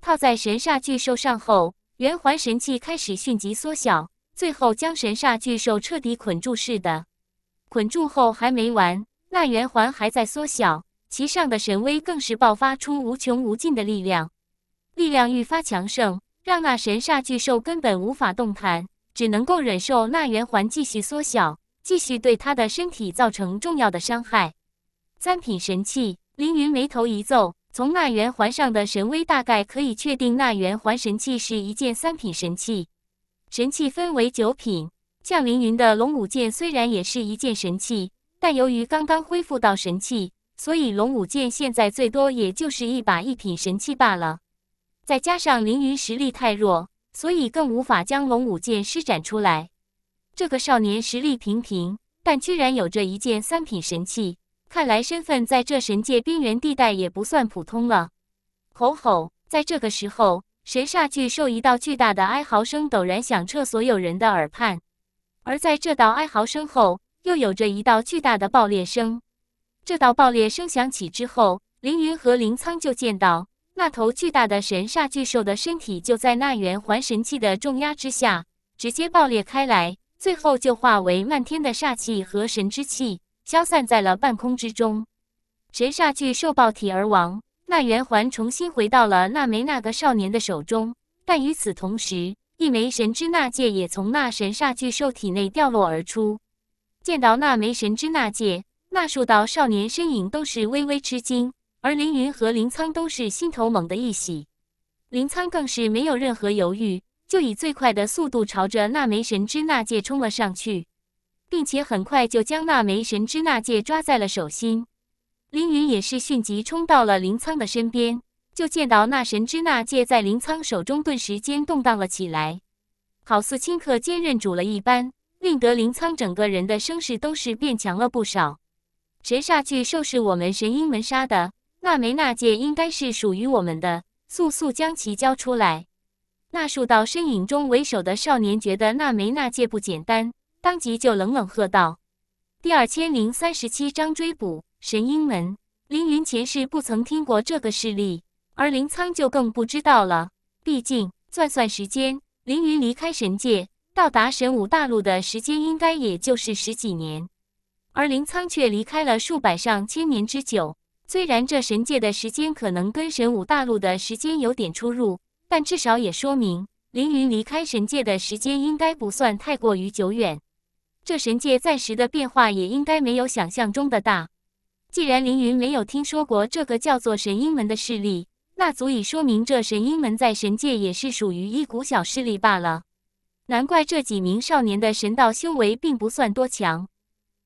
Speaker 1: 套在神煞巨兽上后，圆环神器开始迅疾缩小，最后将神煞巨兽彻底捆住似的。捆住后还没完，那圆环还在缩小。其上的神威更是爆发出无穷无尽的力量，力量愈发强盛，让那神煞巨兽根本无法动弹，只能够忍受那圆环继续缩小，继续对他的身体造成重要的伤害。三品神器，凌云眉头一皱，从那圆环上的神威大概可以确定，那圆环神器是一件三品神器。神器分为九品，像凌云的龙武剑虽然也是一件神器，但由于刚刚恢复到神器。所以，龙武剑现在最多也就是一把一品神器罢了。再加上凌云实力太弱，所以更无法将龙武剑施展出来。这个少年实力平平，但居然有着一件三品神器，看来身份在这神界边缘地带也不算普通了。吼吼！在这个时候，神煞巨兽一道巨大的哀嚎声陡然响彻所有人的耳畔，而在这道哀嚎声后，又有着一道巨大的爆裂声。这道爆裂声响起之后，凌云和凌苍就见到那头巨大的神煞巨兽的身体就在那圆环神器的重压之下直接爆裂开来，最后就化为漫天的煞气和神之气消散在了半空之中。神煞巨兽爆体而亡，那圆环重新回到了那枚那个少年的手中。但与此同时，一枚神之纳戒也从那神煞巨兽体内掉落而出。见到那枚神之纳戒。那数道少年身影都是微微吃惊，而凌云和林苍都是心头猛地一喜，林苍更是没有任何犹豫，就以最快的速度朝着那枚神之那戒冲了上去，并且很快就将那枚神之那戒抓在了手心。凌云也是迅疾冲到了林苍的身边，就见到那神之那戒在林苍手中顿时间动荡了起来，好似顷刻坚韧主了一般，令得林苍整个人的声势都是变强了不少。神煞巨兽是我们神鹰门杀的，那枚纳戒应该是属于我们的，速速将其交出来！那数道身影中为首的少年觉得那枚纳戒不简单，当即就冷冷喝道：“第二千零三十七章追捕神鹰门。”凌云前世不曾听过这个势力，而林苍就更不知道了。毕竟算算时间，凌云离开神界到达神武大陆的时间，应该也就是十几年。而林苍却离开了数百上千年之久。虽然这神界的时间可能跟神武大陆的时间有点出入，但至少也说明凌云离开神界的时间应该不算太过于久远。这神界暂时的变化也应该没有想象中的大。既然凌云没有听说过这个叫做神鹰门的势力，那足以说明这神鹰门在神界也是属于一股小势力罢了。难怪这几名少年的神道修为并不算多强。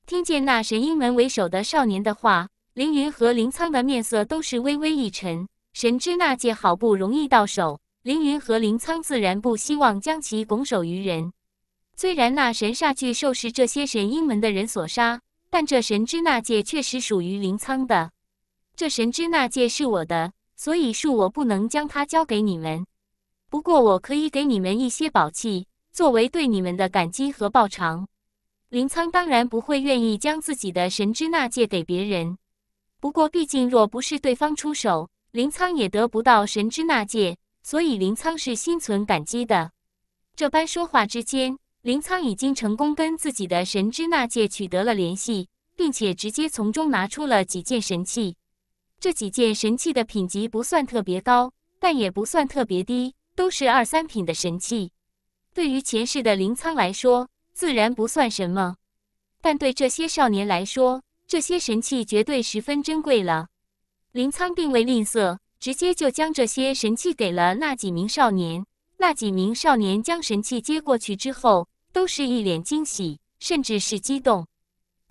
Speaker 1: 听见那神鹰门为首的少年的话，凌云和林苍的面色都是微微一沉。神之那界好不容易到手，凌云和林苍自然不希望将其拱手于人。虽然那神煞巨兽是这些神鹰门的人所杀，但这神之那界确实属于林苍的。这神之那界是我的，所以恕我不能将它交给你们。不过我可以给你们一些宝器，作为对你们的感激和报偿。林苍当然不会愿意将自己的神之纳戒给别人，不过毕竟若不是对方出手，林苍也得不到神之纳戒，所以林苍是心存感激的。这般说话之间，林苍已经成功跟自己的神之纳戒取得了联系，并且直接从中拿出了几件神器。这几件神器的品级不算特别高，但也不算特别低，都是二三品的神器。对于前世的林苍来说。自然不算什么，但对这些少年来说，这些神器绝对十分珍贵了。林苍并未吝啬，直接就将这些神器给了那几名少年。那几名少年将神器接过去之后，都是一脸惊喜，甚至是激动。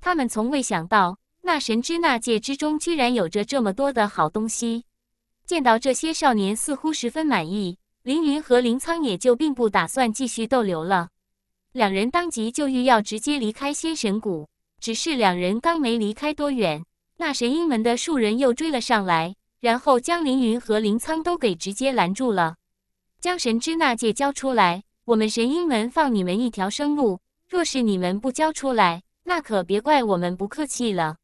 Speaker 1: 他们从未想到，那神之那界之中居然有着这么多的好东西。见到这些少年似乎十分满意，凌云和林苍也就并不打算继续逗留了。两人当即就欲要直接离开仙神谷，只是两人刚没离开多远，那神鹰门的数人又追了上来，然后将凌云和凌苍都给直接拦住了。将神之纳戒交出来，我们神鹰门放你们一条生路。若是你们不交出来，那可别怪我们不客气了。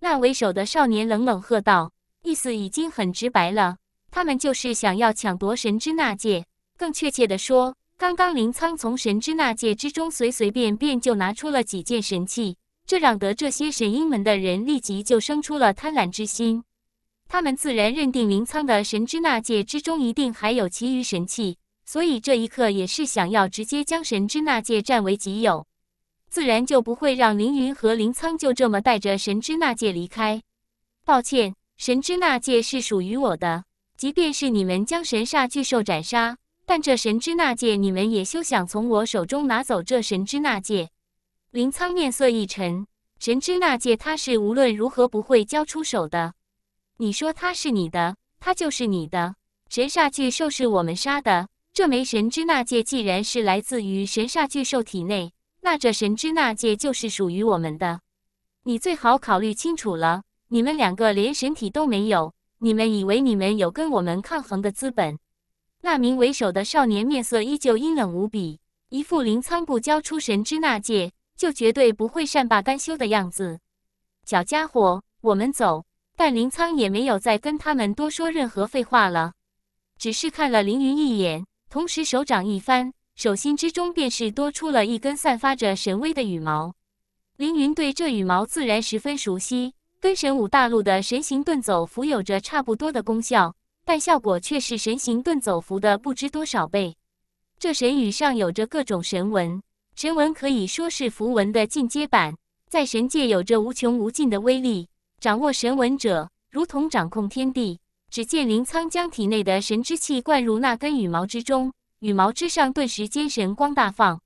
Speaker 1: 那为首的少年冷冷喝道，意思已经很直白了。他们就是想要抢夺神之纳戒，更确切的说。刚刚林苍从神之纳界之中随随便便就拿出了几件神器，这让得这些神鹰门的人立即就生出了贪婪之心。他们自然认定林苍的神之纳界之中一定还有其余神器，所以这一刻也是想要直接将神之纳界占为己有，自然就不会让凌云和林苍就这么带着神之纳界离开。抱歉，神之纳界是属于我的，即便是你们将神煞巨兽斩杀。但这神之纳戒，你们也休想从我手中拿走这神之纳戒。林苍面色一沉，神之纳戒他是无论如何不会交出手的。你说他是你的，他就是你的。神煞巨兽是我们杀的，这枚神之纳戒既然是来自于神煞巨兽体内，那这神之纳戒就是属于我们的。你最好考虑清楚了，你们两个连神体都没有，你们以为你们有跟我们抗衡的资本？那名为首的少年面色依旧阴冷无比，一副临苍不交出神之纳戒，就绝对不会善罢甘休的样子。小家伙，我们走。但林苍也没有再跟他们多说任何废话了，只是看了凌云一眼，同时手掌一翻，手心之中便是多出了一根散发着神威的羽毛。凌云对这羽毛自然十分熟悉，跟神武大陆的神行遁走符有着差不多的功效。但效果却是神行遁走符的不知多少倍。这神语上有着各种神文，神文可以说是符文的进阶版，在神界有着无穷无尽的威力。掌握神文者，如同掌控天地。只见林苍将体内的神之气灌入那根羽毛之中，羽毛之上顿时间神光大放，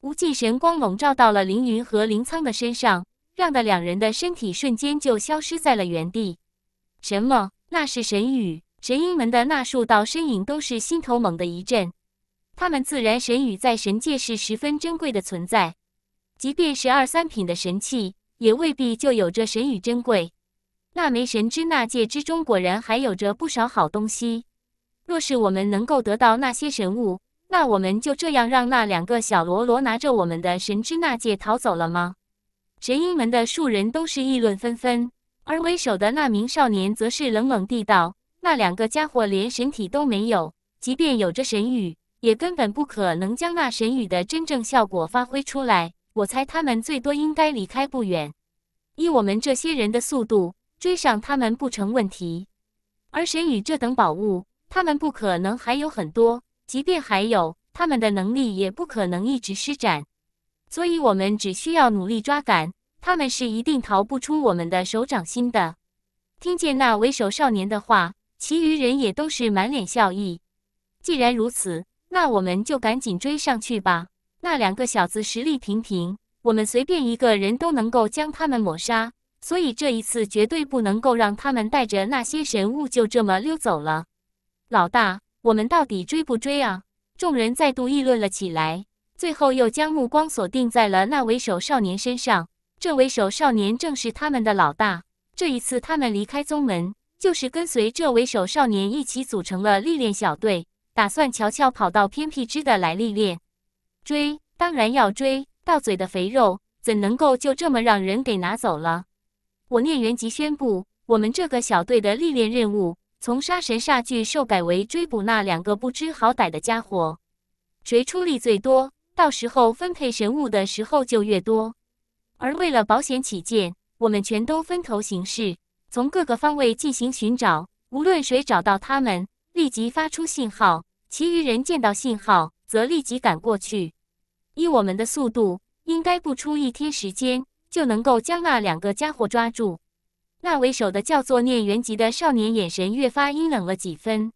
Speaker 1: 无尽神光笼罩到了凌云和林苍的身上，让的两人的身体瞬间就消失在了原地。什么？那是神语。神鹰门的那数道身影都是心头猛的一震，他们自然神羽在神界是十分珍贵的存在，即便是二三品的神器，也未必就有着神羽珍贵。那枚神之纳戒之中果然还有着不少好东西，若是我们能够得到那些神物，那我们就这样让那两个小罗罗拿着我们的神之纳戒逃走了吗？神鹰门的数人都是议论纷纷，而为首的那名少年则是冷冷地道。那两个家伙连神体都没有，即便有着神羽，也根本不可能将那神羽的真正效果发挥出来。我猜他们最多应该离开不远，以我们这些人的速度，追上他们不成问题。而神羽这等宝物，他们不可能还有很多，即便还有，他们的能力也不可能一直施展。所以，我们只需要努力追赶，他们是一定逃不出我们的手掌心的。听见那为首少年的话。其余人也都是满脸笑意。既然如此，那我们就赶紧追上去吧。那两个小子实力平平，我们随便一个人都能够将他们抹杀。所以这一次绝对不能够让他们带着那些神物就这么溜走了。老大，我们到底追不追啊？众人再度议论了起来，最后又将目光锁定在了那为首少年身上。这为首少年正是他们的老大。这一次他们离开宗门。就是跟随这为首少年一起组成了历练小队，打算悄悄跑到偏僻之地来历练。追，当然要追，到嘴的肥肉怎能够就这么让人给拿走了？我念元吉宣布，我们这个小队的历练任务从杀神煞巨兽改为追捕那两个不知好歹的家伙。谁出力最多，到时候分配神物的时候就越多。而为了保险起见，我们全都分头行事。从各个方位进行寻找，无论谁找到他们，立即发出信号。其余人见到信号，则立即赶过去。以我们的速度，应该不出一天时间就能够将那两个家伙抓住。那为首的叫做念元吉的少年眼神越发阴冷了几分。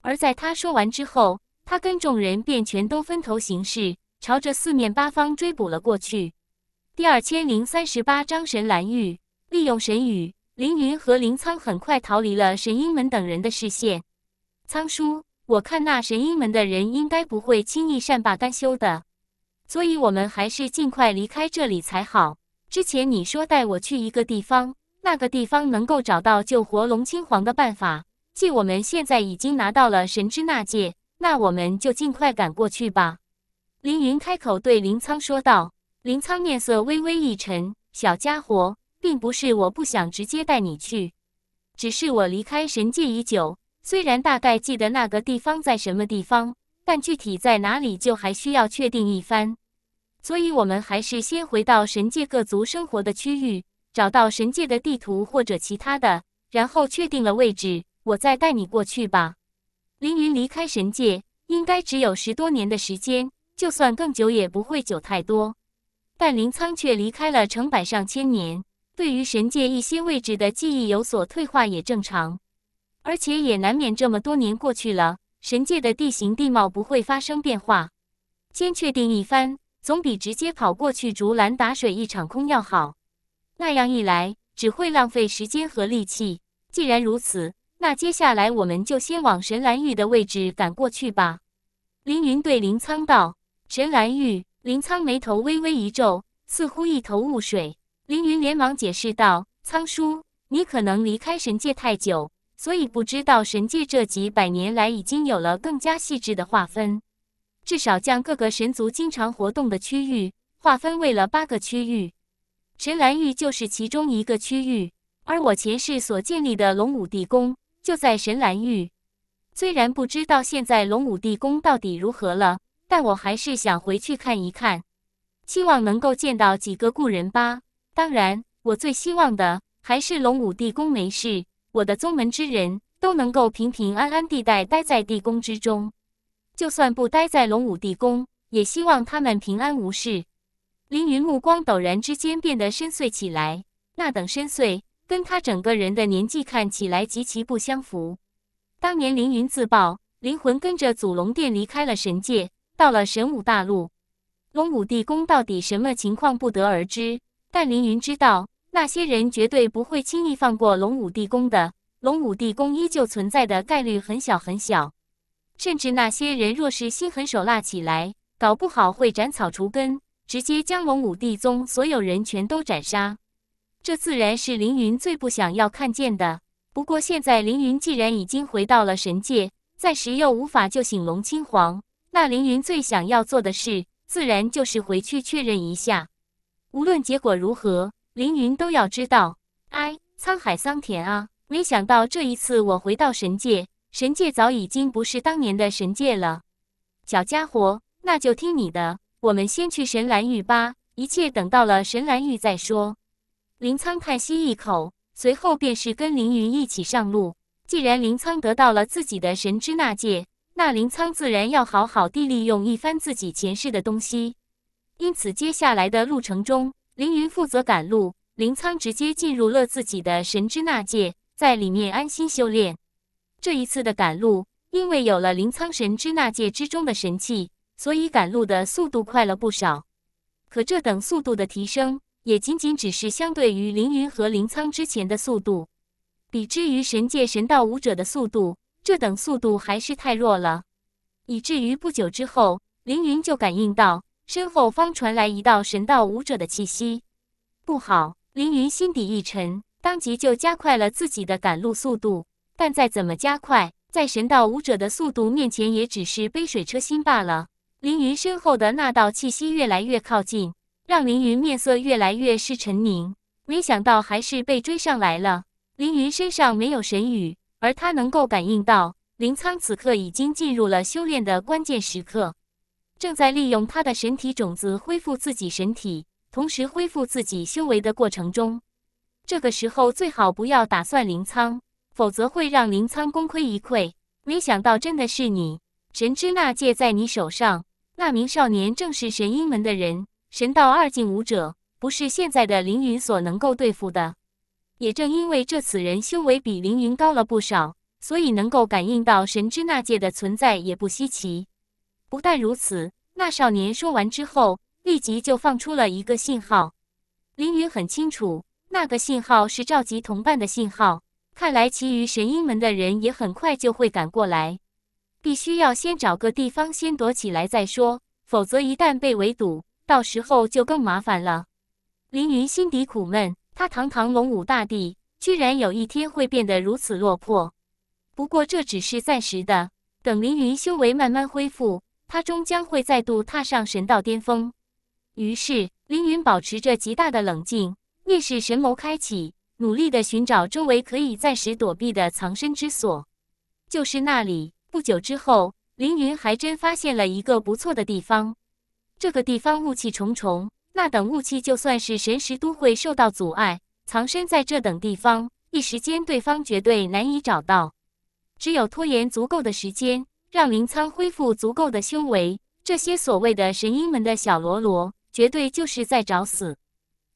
Speaker 1: 而在他说完之后，他跟众人便全都分头行事，朝着四面八方追捕了过去。第二千零三十八章神蓝玉利用神语。凌云和林苍很快逃离了神鹰门等人的视线。苍叔，我看那神鹰门的人应该不会轻易善罢甘休的，所以我们还是尽快离开这里才好。之前你说带我去一个地方，那个地方能够找到救活龙青皇的办法。既我们现在已经拿到了神之纳戒，那我们就尽快赶过去吧。凌云开口对林苍说道。林苍面色微微一沉：“小家伙。”并不是我不想直接带你去，只是我离开神界已久，虽然大概记得那个地方在什么地方，但具体在哪里就还需要确定一番。所以，我们还是先回到神界各族生活的区域，找到神界的地图或者其他的，然后确定了位置，我再带你过去吧。凌云离开神界应该只有十多年的时间，就算更久也不会久太多，但林苍却离开了成百上千年。对于神界一些位置的记忆有所退化也正常，而且也难免这么多年过去了，神界的地形地貌不会发生变化。先确定一番，总比直接跑过去竹篮打水一场空要好。那样一来只会浪费时间和力气。既然如此，那接下来我们就先往神蓝玉的位置赶过去吧。凌云对林苍道：“神蓝玉。”林苍眉头微微一皱，似乎一头雾水。凌云连忙解释道：“苍叔，你可能离开神界太久，所以不知道神界这几百年来已经有了更加细致的划分，至少将各个神族经常活动的区域划分为了八个区域。神蓝域就是其中一个区域，而我前世所建立的龙武地宫就在神蓝域。虽然不知道现在龙武地宫到底如何了，但我还是想回去看一看，希望能够见到几个故人吧。”当然，我最希望的还是龙武地宫没事，我的宗门之人都能够平平安安地带待在地宫之中。就算不待在龙武地宫，也希望他们平安无事。凌云目光陡然之间变得深邃起来，那等深邃，跟他整个人的年纪看起来极其不相符。当年凌云自爆，灵魂跟着祖龙殿离开了神界，到了神武大陆。龙武地宫到底什么情况，不得而知。但凌云知道，那些人绝对不会轻易放过龙武帝宫的。龙武帝宫依旧存在的概率很小很小，甚至那些人若是心狠手辣起来，搞不好会斩草除根，直接将龙武帝宗所有人全都斩杀。这自然是凌云最不想要看见的。不过现在凌云既然已经回到了神界，暂时又无法救醒龙青皇，那凌云最想要做的事，自然就是回去确认一下。无论结果如何，凌云都要知道。哎，沧海桑田啊！没想到这一次我回到神界，神界早已经不是当年的神界了。小家伙，那就听你的，我们先去神蓝域吧，一切等到了神蓝域再说。林苍叹息一口，随后便是跟凌云一起上路。既然林苍得到了自己的神之纳戒，那林苍自然要好好地利用一番自己前世的东西。因此，接下来的路程中，凌云负责赶路，林苍直接进入了自己的神之纳界，在里面安心修炼。这一次的赶路，因为有了林苍神之纳界之中的神器，所以赶路的速度快了不少。可这等速度的提升，也仅仅只是相对于凌云和林苍之前的速度，比之于神界神道武者的速度，这等速度还是太弱了。以至于不久之后，凌云就感应到。身后方传来一道神道武者的气息，不好！凌云心底一沉，当即就加快了自己的赶路速度。但再怎么加快，在神道武者的速度面前，也只是杯水车薪罢了。凌云身后的那道气息越来越靠近，让凌云面色越来越是沉凝。没想到还是被追上来了。凌云身上没有神语，而他能够感应到，林苍此刻已经进入了修炼的关键时刻。正在利用他的神体种子恢复自己神体，同时恢复自己修为的过程中，这个时候最好不要打算临仓，否则会让临仓功亏一篑。没想到真的是你，神之那戒在你手上，那名少年正是神鹰门的人，神道二境武者，不是现在的凌云所能够对付的。也正因为这此人修为比凌云高了不少，所以能够感应到神之那戒的存在也不稀奇。不但如此，那少年说完之后，立即就放出了一个信号。凌云很清楚，那个信号是召集同伴的信号。看来，其余神鹰门的人也很快就会赶过来。必须要先找个地方先躲起来再说，否则一旦被围堵，到时候就更麻烦了。凌云心底苦闷，他堂堂龙武大帝，居然有一天会变得如此落魄。不过这只是暂时的，等凌云修为慢慢恢复。他终将会再度踏上神道巅峰。于是，凌云保持着极大的冷静，夜视神眸开启，努力的寻找周围可以暂时躲避的藏身之所。就是那里。不久之后，凌云还真发现了一个不错的地方。这个地方雾气重重，那等雾气就算是神识都会受到阻碍。藏身在这等地方，一时间对方绝对难以找到。只有拖延足够的时间。让林苍恢复足够的修为，这些所谓的神鹰门的小罗罗，绝对就是在找死，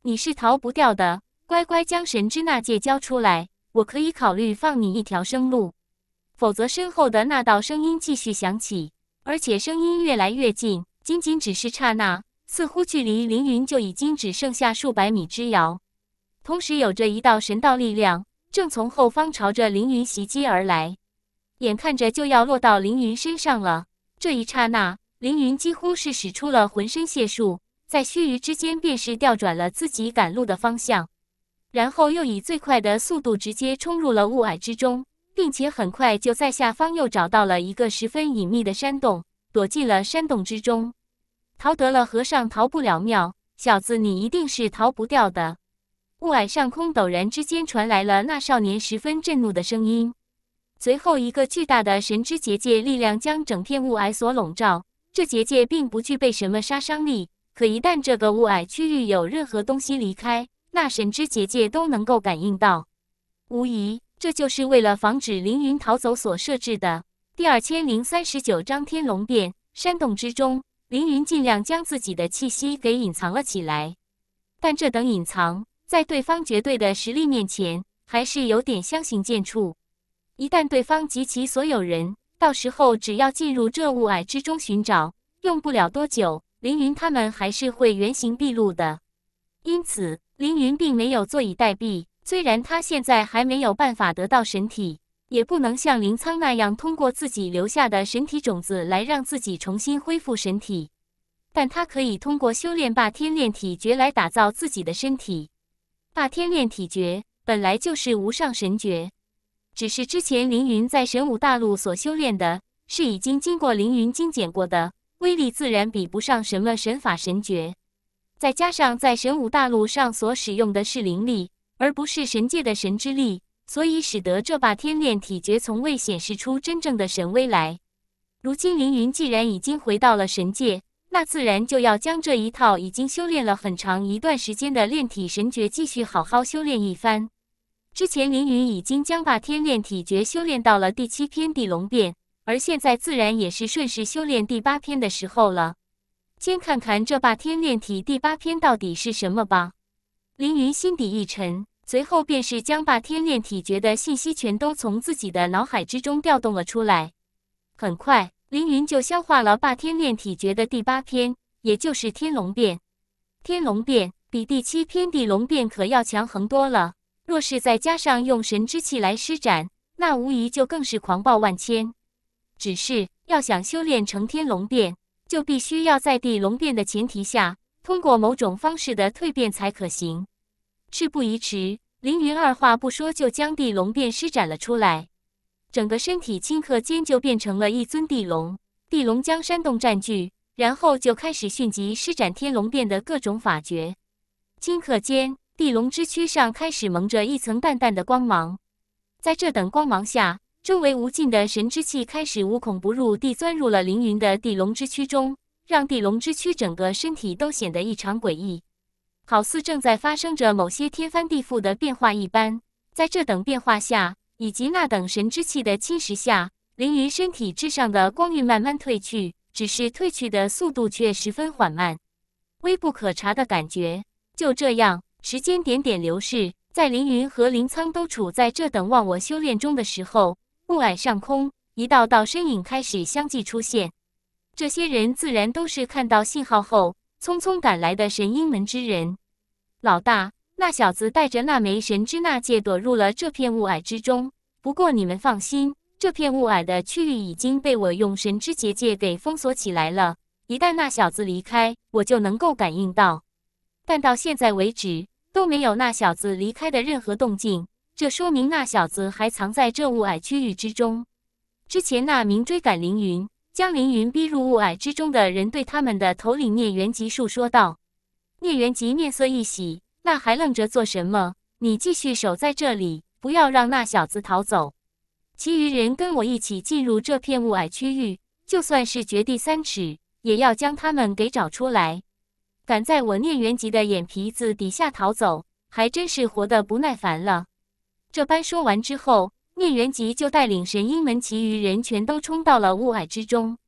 Speaker 1: 你是逃不掉的，乖乖将神之纳戒交出来，我可以考虑放你一条生路。否则，身后的那道声音继续响起，而且声音越来越近，仅仅只是刹那，似乎距离凌云就已经只剩下数百米之遥。同时，有着一道神道力量正从后方朝着凌云袭击而来。眼看着就要落到凌云身上了，这一刹那，凌云几乎是使出了浑身解数，在须臾之间便是调转了自己赶路的方向，然后又以最快的速度直接冲入了雾霭之中，并且很快就在下方又找到了一个十分隐秘的山洞，躲进了山洞之中。逃得了和尚，逃不了庙，小子，你一定是逃不掉的！雾霭上空陡然之间传来了那少年十分震怒的声音。随后，一个巨大的神之结界力量将整片雾霭所笼罩。这结界并不具备什么杀伤力，可一旦这个雾霭区域有任何东西离开，那神之结界都能够感应到。无疑，这就是为了防止凌云逃走所设置的。第二千零三十九章天龙变。山洞之中，凌云尽量将自己的气息给隐藏了起来，但这等隐藏，在对方绝对的实力面前，还是有点相形见绌。一旦对方及其所有人到时候只要进入这雾霭之中寻找，用不了多久，凌云他们还是会原形毕露的。因此，凌云并没有坐以待毙。虽然他现在还没有办法得到神体，也不能像林苍那样通过自己留下的神体种子来让自己重新恢复神体，但他可以通过修炼霸天炼体诀来打造自己的身体。霸天炼体诀本来就是无上神诀。只是之前凌云在神武大陆所修炼的是已经经过凌云精简过的，威力自然比不上什么神法神诀。再加上在神武大陆上所使用的是灵力，而不是神界的神之力，所以使得这把天炼体诀从未显示出真正的神威来。如今凌云既然已经回到了神界，那自然就要将这一套已经修炼了很长一段时间的炼体神诀继续好好修炼一番。之前凌云已经将霸天炼体诀修炼到了第七篇地龙变，而现在自然也是顺势修炼第八篇的时候了。先看看这霸天炼体第八篇到底是什么吧。凌云心底一沉，随后便是将霸天炼体诀的信息全都从自己的脑海之中调动了出来。很快，凌云就消化了霸天炼体诀的第八篇，也就是天龙变。天龙变比第七篇地龙变可要强横多了。若是再加上用神之气来施展，那无疑就更是狂暴万千。只是要想修炼成天龙变，就必须要在地龙变的前提下，通过某种方式的蜕变才可行。事不宜迟，凌云二话不说就将地龙变施展了出来，整个身体顷刻间就变成了一尊地龙。地龙将山洞占据，然后就开始迅疾施展天龙变的各种法诀，顷刻间。地龙之躯上开始蒙着一层淡淡的光芒，在这等光芒下，周围无尽的神之气开始无孔不入地钻入了凌云的地龙之躯中，让地龙之躯整个身体都显得异常诡异，好似正在发生着某些天翻地覆的变化一般。在这等变化下，以及那等神之气的侵蚀下，凌云身体之上的光晕慢慢褪去，只是褪去的速度却十分缓慢，微不可察的感觉。就这样。时间点点流逝，在凌云和凌苍都处在这等忘我修炼中的时候，暮霭上空一道道身影开始相继出现。这些人自然都是看到信号后匆匆赶来的神鹰门之人。老大，那小子带着那枚神之纳戒躲入了这片雾霭之中。不过你们放心，这片雾霭的区域已经被我用神之结界给封锁起来了。一旦那小子离开，我就能够感应到。但到现在为止，都没有那小子离开的任何动静，这说明那小子还藏在这雾霭区域之中。之前那名追赶凌云，将凌云逼入雾霭之中的人，对他们的头领聂元吉述说道：“聂元吉面色一喜，那还愣着做什么？你继续守在这里，不要让那小子逃走。其余人跟我一起进入这片雾霭区域，就算是掘地三尺，也要将他们给找出来。”敢在我聂元吉的眼皮子底下逃走，还真是活得不耐烦了。这般说完之后，聂元吉就带领神鹰门其余人全都冲到了雾霭之中。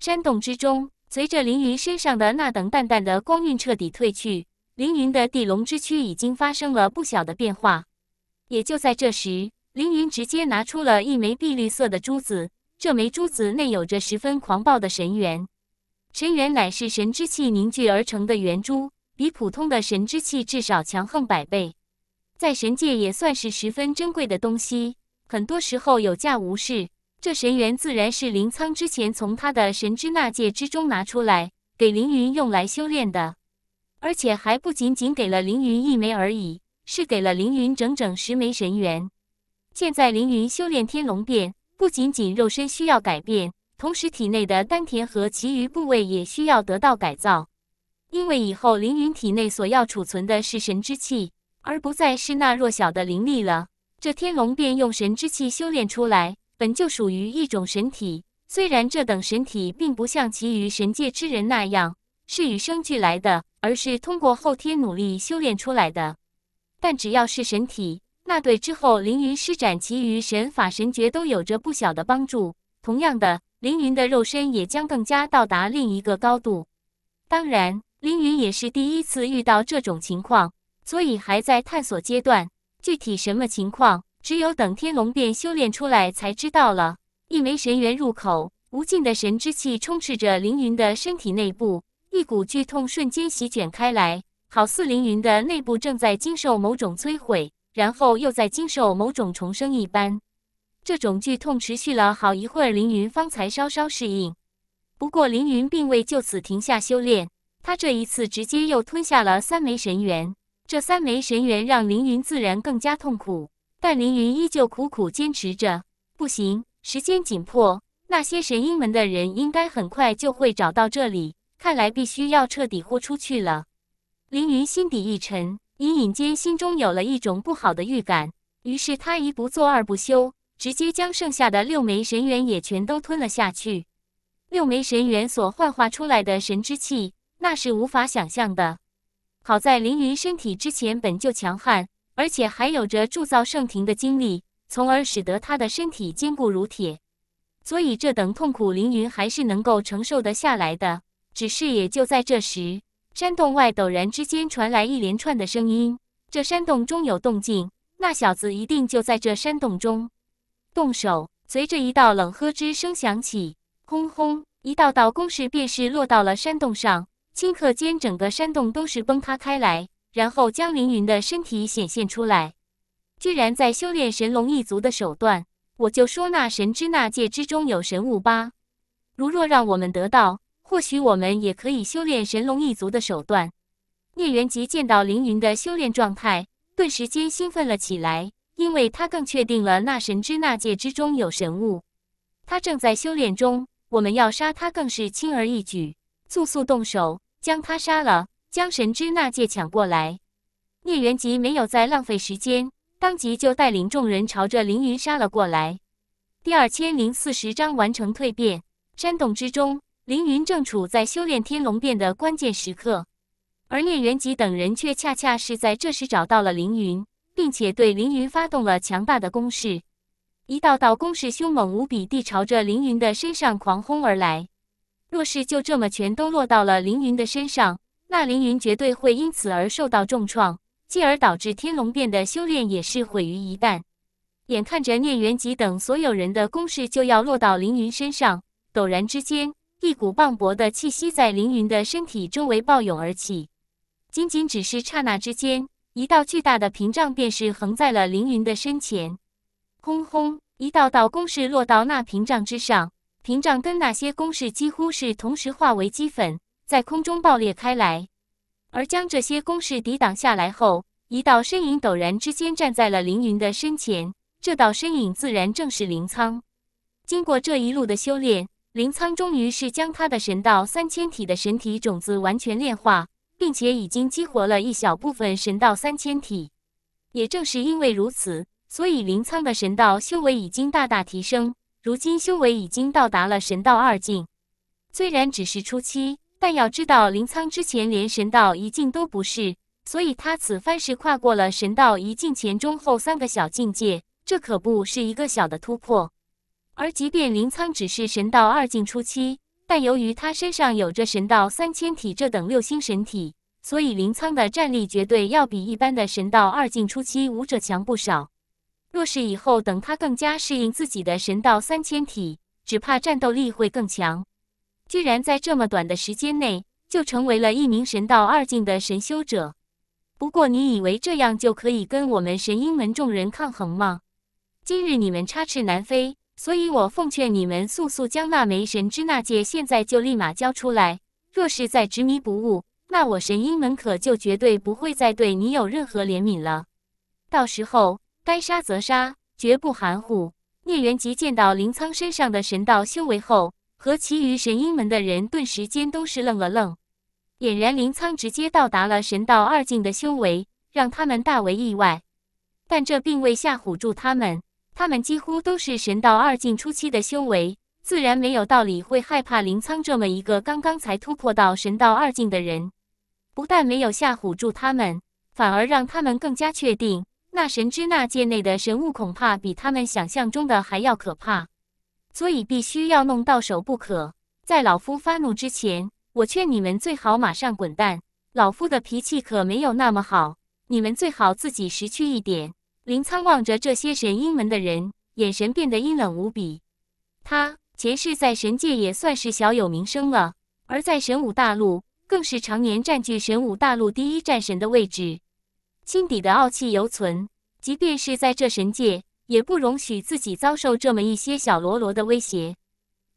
Speaker 1: 山洞之中，随着凌云身上的那等淡淡的光晕彻底褪去，凌云的地龙之躯已经发生了不小的变化。也就在这时，凌云直接拿出了一枚碧绿色的珠子，这枚珠子内有着十分狂暴的神元。神元乃是神之气凝聚而成的圆珠，比普通的神之气至少强横百倍，在神界也算是十分珍贵的东西。很多时候有价无市，这神元自然是林苍之前从他的神之纳界之中拿出来给凌云用来修炼的，而且还不仅仅给了凌云一枚而已，是给了凌云整整十枚神元。现在凌云修炼天龙变，不仅仅肉身需要改变。同时，体内的丹田和其余部位也需要得到改造，因为以后凌云体内所要储存的是神之气，而不再是那弱小的灵力了。这天龙便用神之气修炼出来，本就属于一种神体。虽然这等神体并不像其余神界之人那样是与生俱来的，而是通过后天努力修炼出来的，但只要是神体，那对之后凌云施展其余神法、神诀都有着不小的帮助。同样的。凌云的肉身也将更加到达另一个高度。当然，凌云也是第一次遇到这种情况，所以还在探索阶段。具体什么情况，只有等天龙变修炼出来才知道了。一枚神元入口，无尽的神之气充斥着凌云的身体内部，一股剧痛瞬间席卷开来，好似凌云的内部正在经受某种摧毁，然后又在经受某种重生一般。这种剧痛持续了好一会儿，凌云方才稍稍适应。不过，凌云并未就此停下修炼。他这一次直接又吞下了三枚神元，这三枚神元让凌云自然更加痛苦，但凌云依旧苦苦坚持着。不行，时间紧迫，那些神鹰门的人应该很快就会找到这里，看来必须要彻底豁出去了。凌云心底一沉，隐隐间心中有了一种不好的预感。于是他一不做二不休。直接将剩下的六枚神元也全都吞了下去。六枚神元所幻化出来的神之气，那是无法想象的。好在凌云身体之前本就强悍，而且还有着铸造圣庭的经历，从而使得他的身体坚固如铁。所以这等痛苦，凌云还是能够承受得下来的。只是也就在这时，山洞外陡然之间传来一连串的声音。这山洞中有动静，那小子一定就在这山洞中。动手！随着一道冷喝之声响起，轰轰，一道道攻势便是落到了山洞上。顷刻间，整个山洞都是崩塌开来，然后将凌云的身体显现出来。居然在修炼神龙一族的手段！我就说那神之那界之中有神物吧，如若让我们得到，或许我们也可以修炼神龙一族的手段。聂元吉见到凌云的修炼状态，顿时间兴奋了起来。因为他更确定了那神之纳戒之中有神物，他正在修炼中，我们要杀他更是轻而易举，速速动手将他杀了，将神之纳戒抢过来。聂元吉没有再浪费时间，当即就带领众人朝着凌云杀了过来。第二千零四十章完成蜕变。山洞之中，凌云正处在修炼天龙变的关键时刻，而聂元吉等人却恰恰是在这时找到了凌云。并且对凌云发动了强大的攻势，一道道攻势凶猛无比地朝着凌云的身上狂轰而来。若是就这么全都落到了凌云的身上，那凌云绝对会因此而受到重创，继而导致天龙殿的修炼也是毁于一旦。眼看着聂元吉等所有人的攻势就要落到凌云身上，陡然之间，一股磅礴的气息在凌云的身体周围暴涌而起，仅仅只是刹那之间。一道巨大的屏障便是横在了凌云的身前，轰轰，一道道攻势落到那屏障之上，屏障跟那些攻势几乎是同时化为齑粉，在空中爆裂开来。而将这些攻势抵挡下来后，一道身影陡然之间站在了凌云的身前，这道身影自然正是凌苍。经过这一路的修炼，凌苍终于是将他的神道三千体的神体种子完全炼化。并且已经激活了一小部分神道三千体，也正是因为如此，所以灵苍的神道修为已经大大提升。如今修为已经到达了神道二境，虽然只是初期，但要知道灵苍之前连神道一境都不是，所以他此番是跨过了神道一境前中后三个小境界，这可不是一个小的突破。而即便灵苍只是神道二境初期，但由于他身上有着神道三千体这等六星神体，所以林苍的战力绝对要比一般的神道二境初期武者强不少。若是以后等他更加适应自己的神道三千体，只怕战斗力会更强。居然在这么短的时间内就成为了一名神道二境的神修者。不过你以为这样就可以跟我们神鹰门众人抗衡吗？今日你们插翅难飞！所以我奉劝你们，速速将那枚神之纳戒，现在就立马交出来。若是再执迷不悟，那我神鹰门可就绝对不会再对你有任何怜悯了。到时候该杀则杀，绝不含糊。聂元吉见到林苍身上的神道修为后，和其余神鹰门的人顿时间都是愣了愣，俨然林苍直接到达了神道二境的修为，让他们大为意外。但这并未吓唬住他们。他们几乎都是神道二境初期的修为，自然没有道理会害怕林苍这么一个刚刚才突破到神道二境的人。不但没有吓唬住他们，反而让他们更加确定，那神之那界内的神物恐怕比他们想象中的还要可怕。所以必须要弄到手不可。在老夫发怒之前，我劝你们最好马上滚蛋。老夫的脾气可没有那么好，你们最好自己识趣一点。林苍望着这些神鹰门的人，眼神变得阴冷无比。他前世在神界也算是小有名声了，而在神武大陆更是常年占据神武大陆第一战神的位置，心底的傲气犹存。即便是在这神界，也不容许自己遭受这么一些小喽啰的威胁。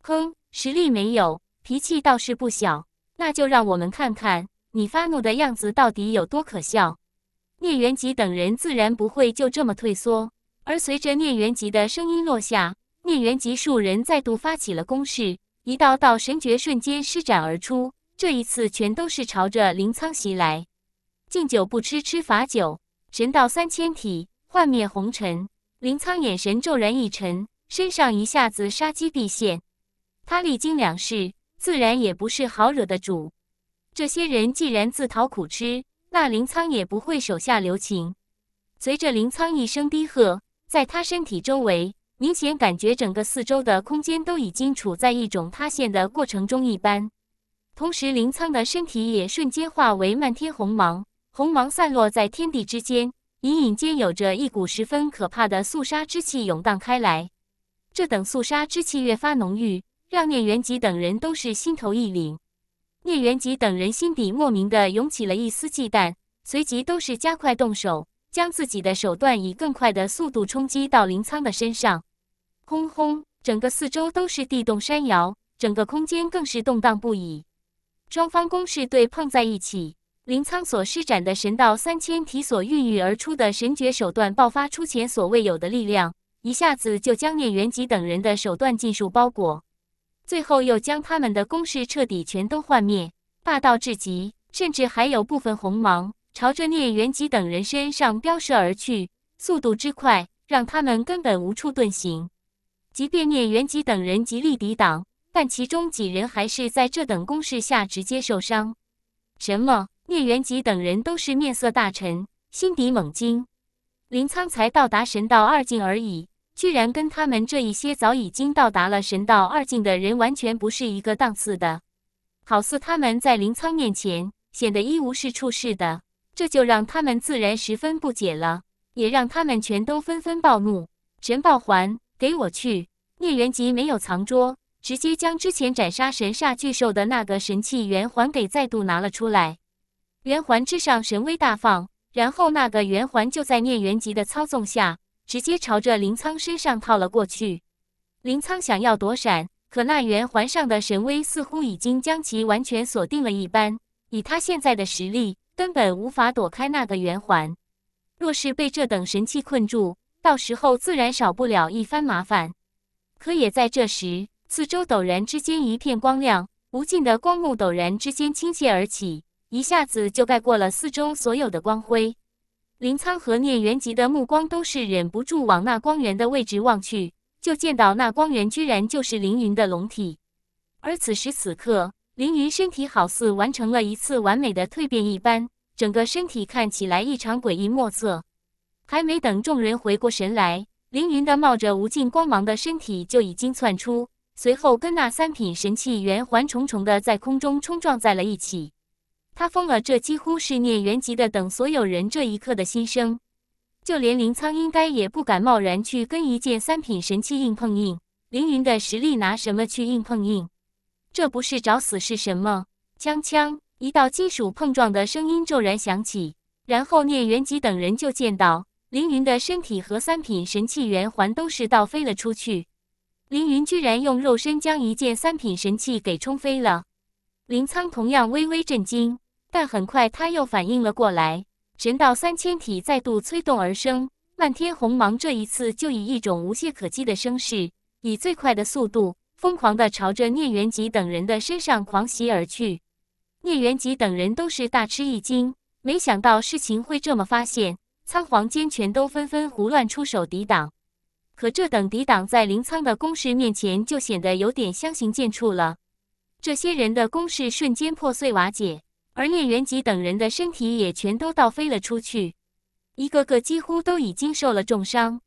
Speaker 1: 哼，实力没有，脾气倒是不小。那就让我们看看你发怒的样子到底有多可笑。聂元吉等人自然不会就这么退缩，而随着聂元吉的声音落下，聂元吉数人再度发起了攻势，一道道神诀瞬间施展而出，这一次全都是朝着林苍袭来。敬酒不吃吃罚酒，神道三千体，幻灭红尘。林苍眼神骤然一沉，身上一下子杀机毕现。他历经两世，自然也不是好惹的主。这些人既然自讨苦吃。那林苍也不会手下留情。随着林苍一声低喝，在他身体周围，明显感觉整个四周的空间都已经处在一种塌陷的过程中一般。同时，林苍的身体也瞬间化为漫天红芒，红芒散落在天地之间，隐隐间有着一股十分可怕的肃杀之气涌荡开来。这等肃杀之气越发浓郁，让聂元吉等人都是心头一凛。聂元吉等人心底莫名的涌起了一丝忌惮，随即都是加快动手，将自己的手段以更快的速度冲击到林苍的身上。轰轰，整个四周都是地动山摇，整个空间更是动荡不已。双方攻势对碰在一起，林苍所施展的神道三千体所孕育而出的神诀手段爆发出前所未有的力量，一下子就将聂元吉等人的手段尽数包裹。最后又将他们的攻势彻底全都幻灭，霸道至极，甚至还有部分红芒朝着聂元吉等人身上飙射而去，速度之快，让他们根本无处遁形。即便聂元吉等人极力抵挡，但其中几人还是在这等攻势下直接受伤。什么？聂元吉等人都是面色大沉，心底猛惊。林苍才到达神道二境而已。居然跟他们这一些早已经到达了神道二境的人完全不是一个档次的，好似他们在灵仓面前显得一无是处似的，这就让他们自然十分不解了，也让他们全都纷纷暴怒。神爆环，给我去！聂元吉没有藏拙，直接将之前斩杀神煞巨兽的那个神器圆环给再度拿了出来。圆环之上神威大放，然后那个圆环就在聂元吉的操纵下。直接朝着林苍身上套了过去，林苍想要躲闪，可那圆环上的神威似乎已经将其完全锁定了一般，以他现在的实力，根本无法躲开那个圆环。若是被这等神器困住，到时候自然少不了一番麻烦。可也在这时，四周陡然之间一片光亮，无尽的光幕陡然之间倾泻而起，一下子就盖过了四周所有的光辉。林苍和聂元吉的目光都是忍不住往那光源的位置望去，就见到那光源居然就是凌云的龙体。而此时此刻，凌云身体好似完成了一次完美的蜕变一般，整个身体看起来异常诡异莫测。还没等众人回过神来，凌云的冒着无尽光芒的身体就已经窜出，随后跟那三品神器圆环重重的在空中冲撞在了一起。他疯了！这几乎是聂元吉的等所有人这一刻的心声，就连林苍应该也不敢贸然去跟一件三品神器硬碰硬。凌云的实力拿什么去硬碰硬？这不是找死是什么？锵锵！一道金属碰撞的声音骤然响起，然后聂元吉等人就见到凌云的身体和三品神器圆环都是倒飞了出去。凌云居然用肉身将一件三品神器给冲飞了！林苍同样微微震惊，但很快他又反应了过来，神道三千体再度催动而生，漫天红芒，这一次就以一种无懈可击的声势，以最快的速度，疯狂地朝着聂元吉等人的身上狂袭而去。聂元吉等人都是大吃一惊，没想到事情会这么发现，仓皇间全都纷纷胡乱出手抵挡，可这等抵挡在林苍的攻势面前，就显得有点相形见绌了。这些人的攻势瞬间破碎瓦解，而聂元吉等人的身体也全都倒飞了出去，一个个几乎都已经受了重伤。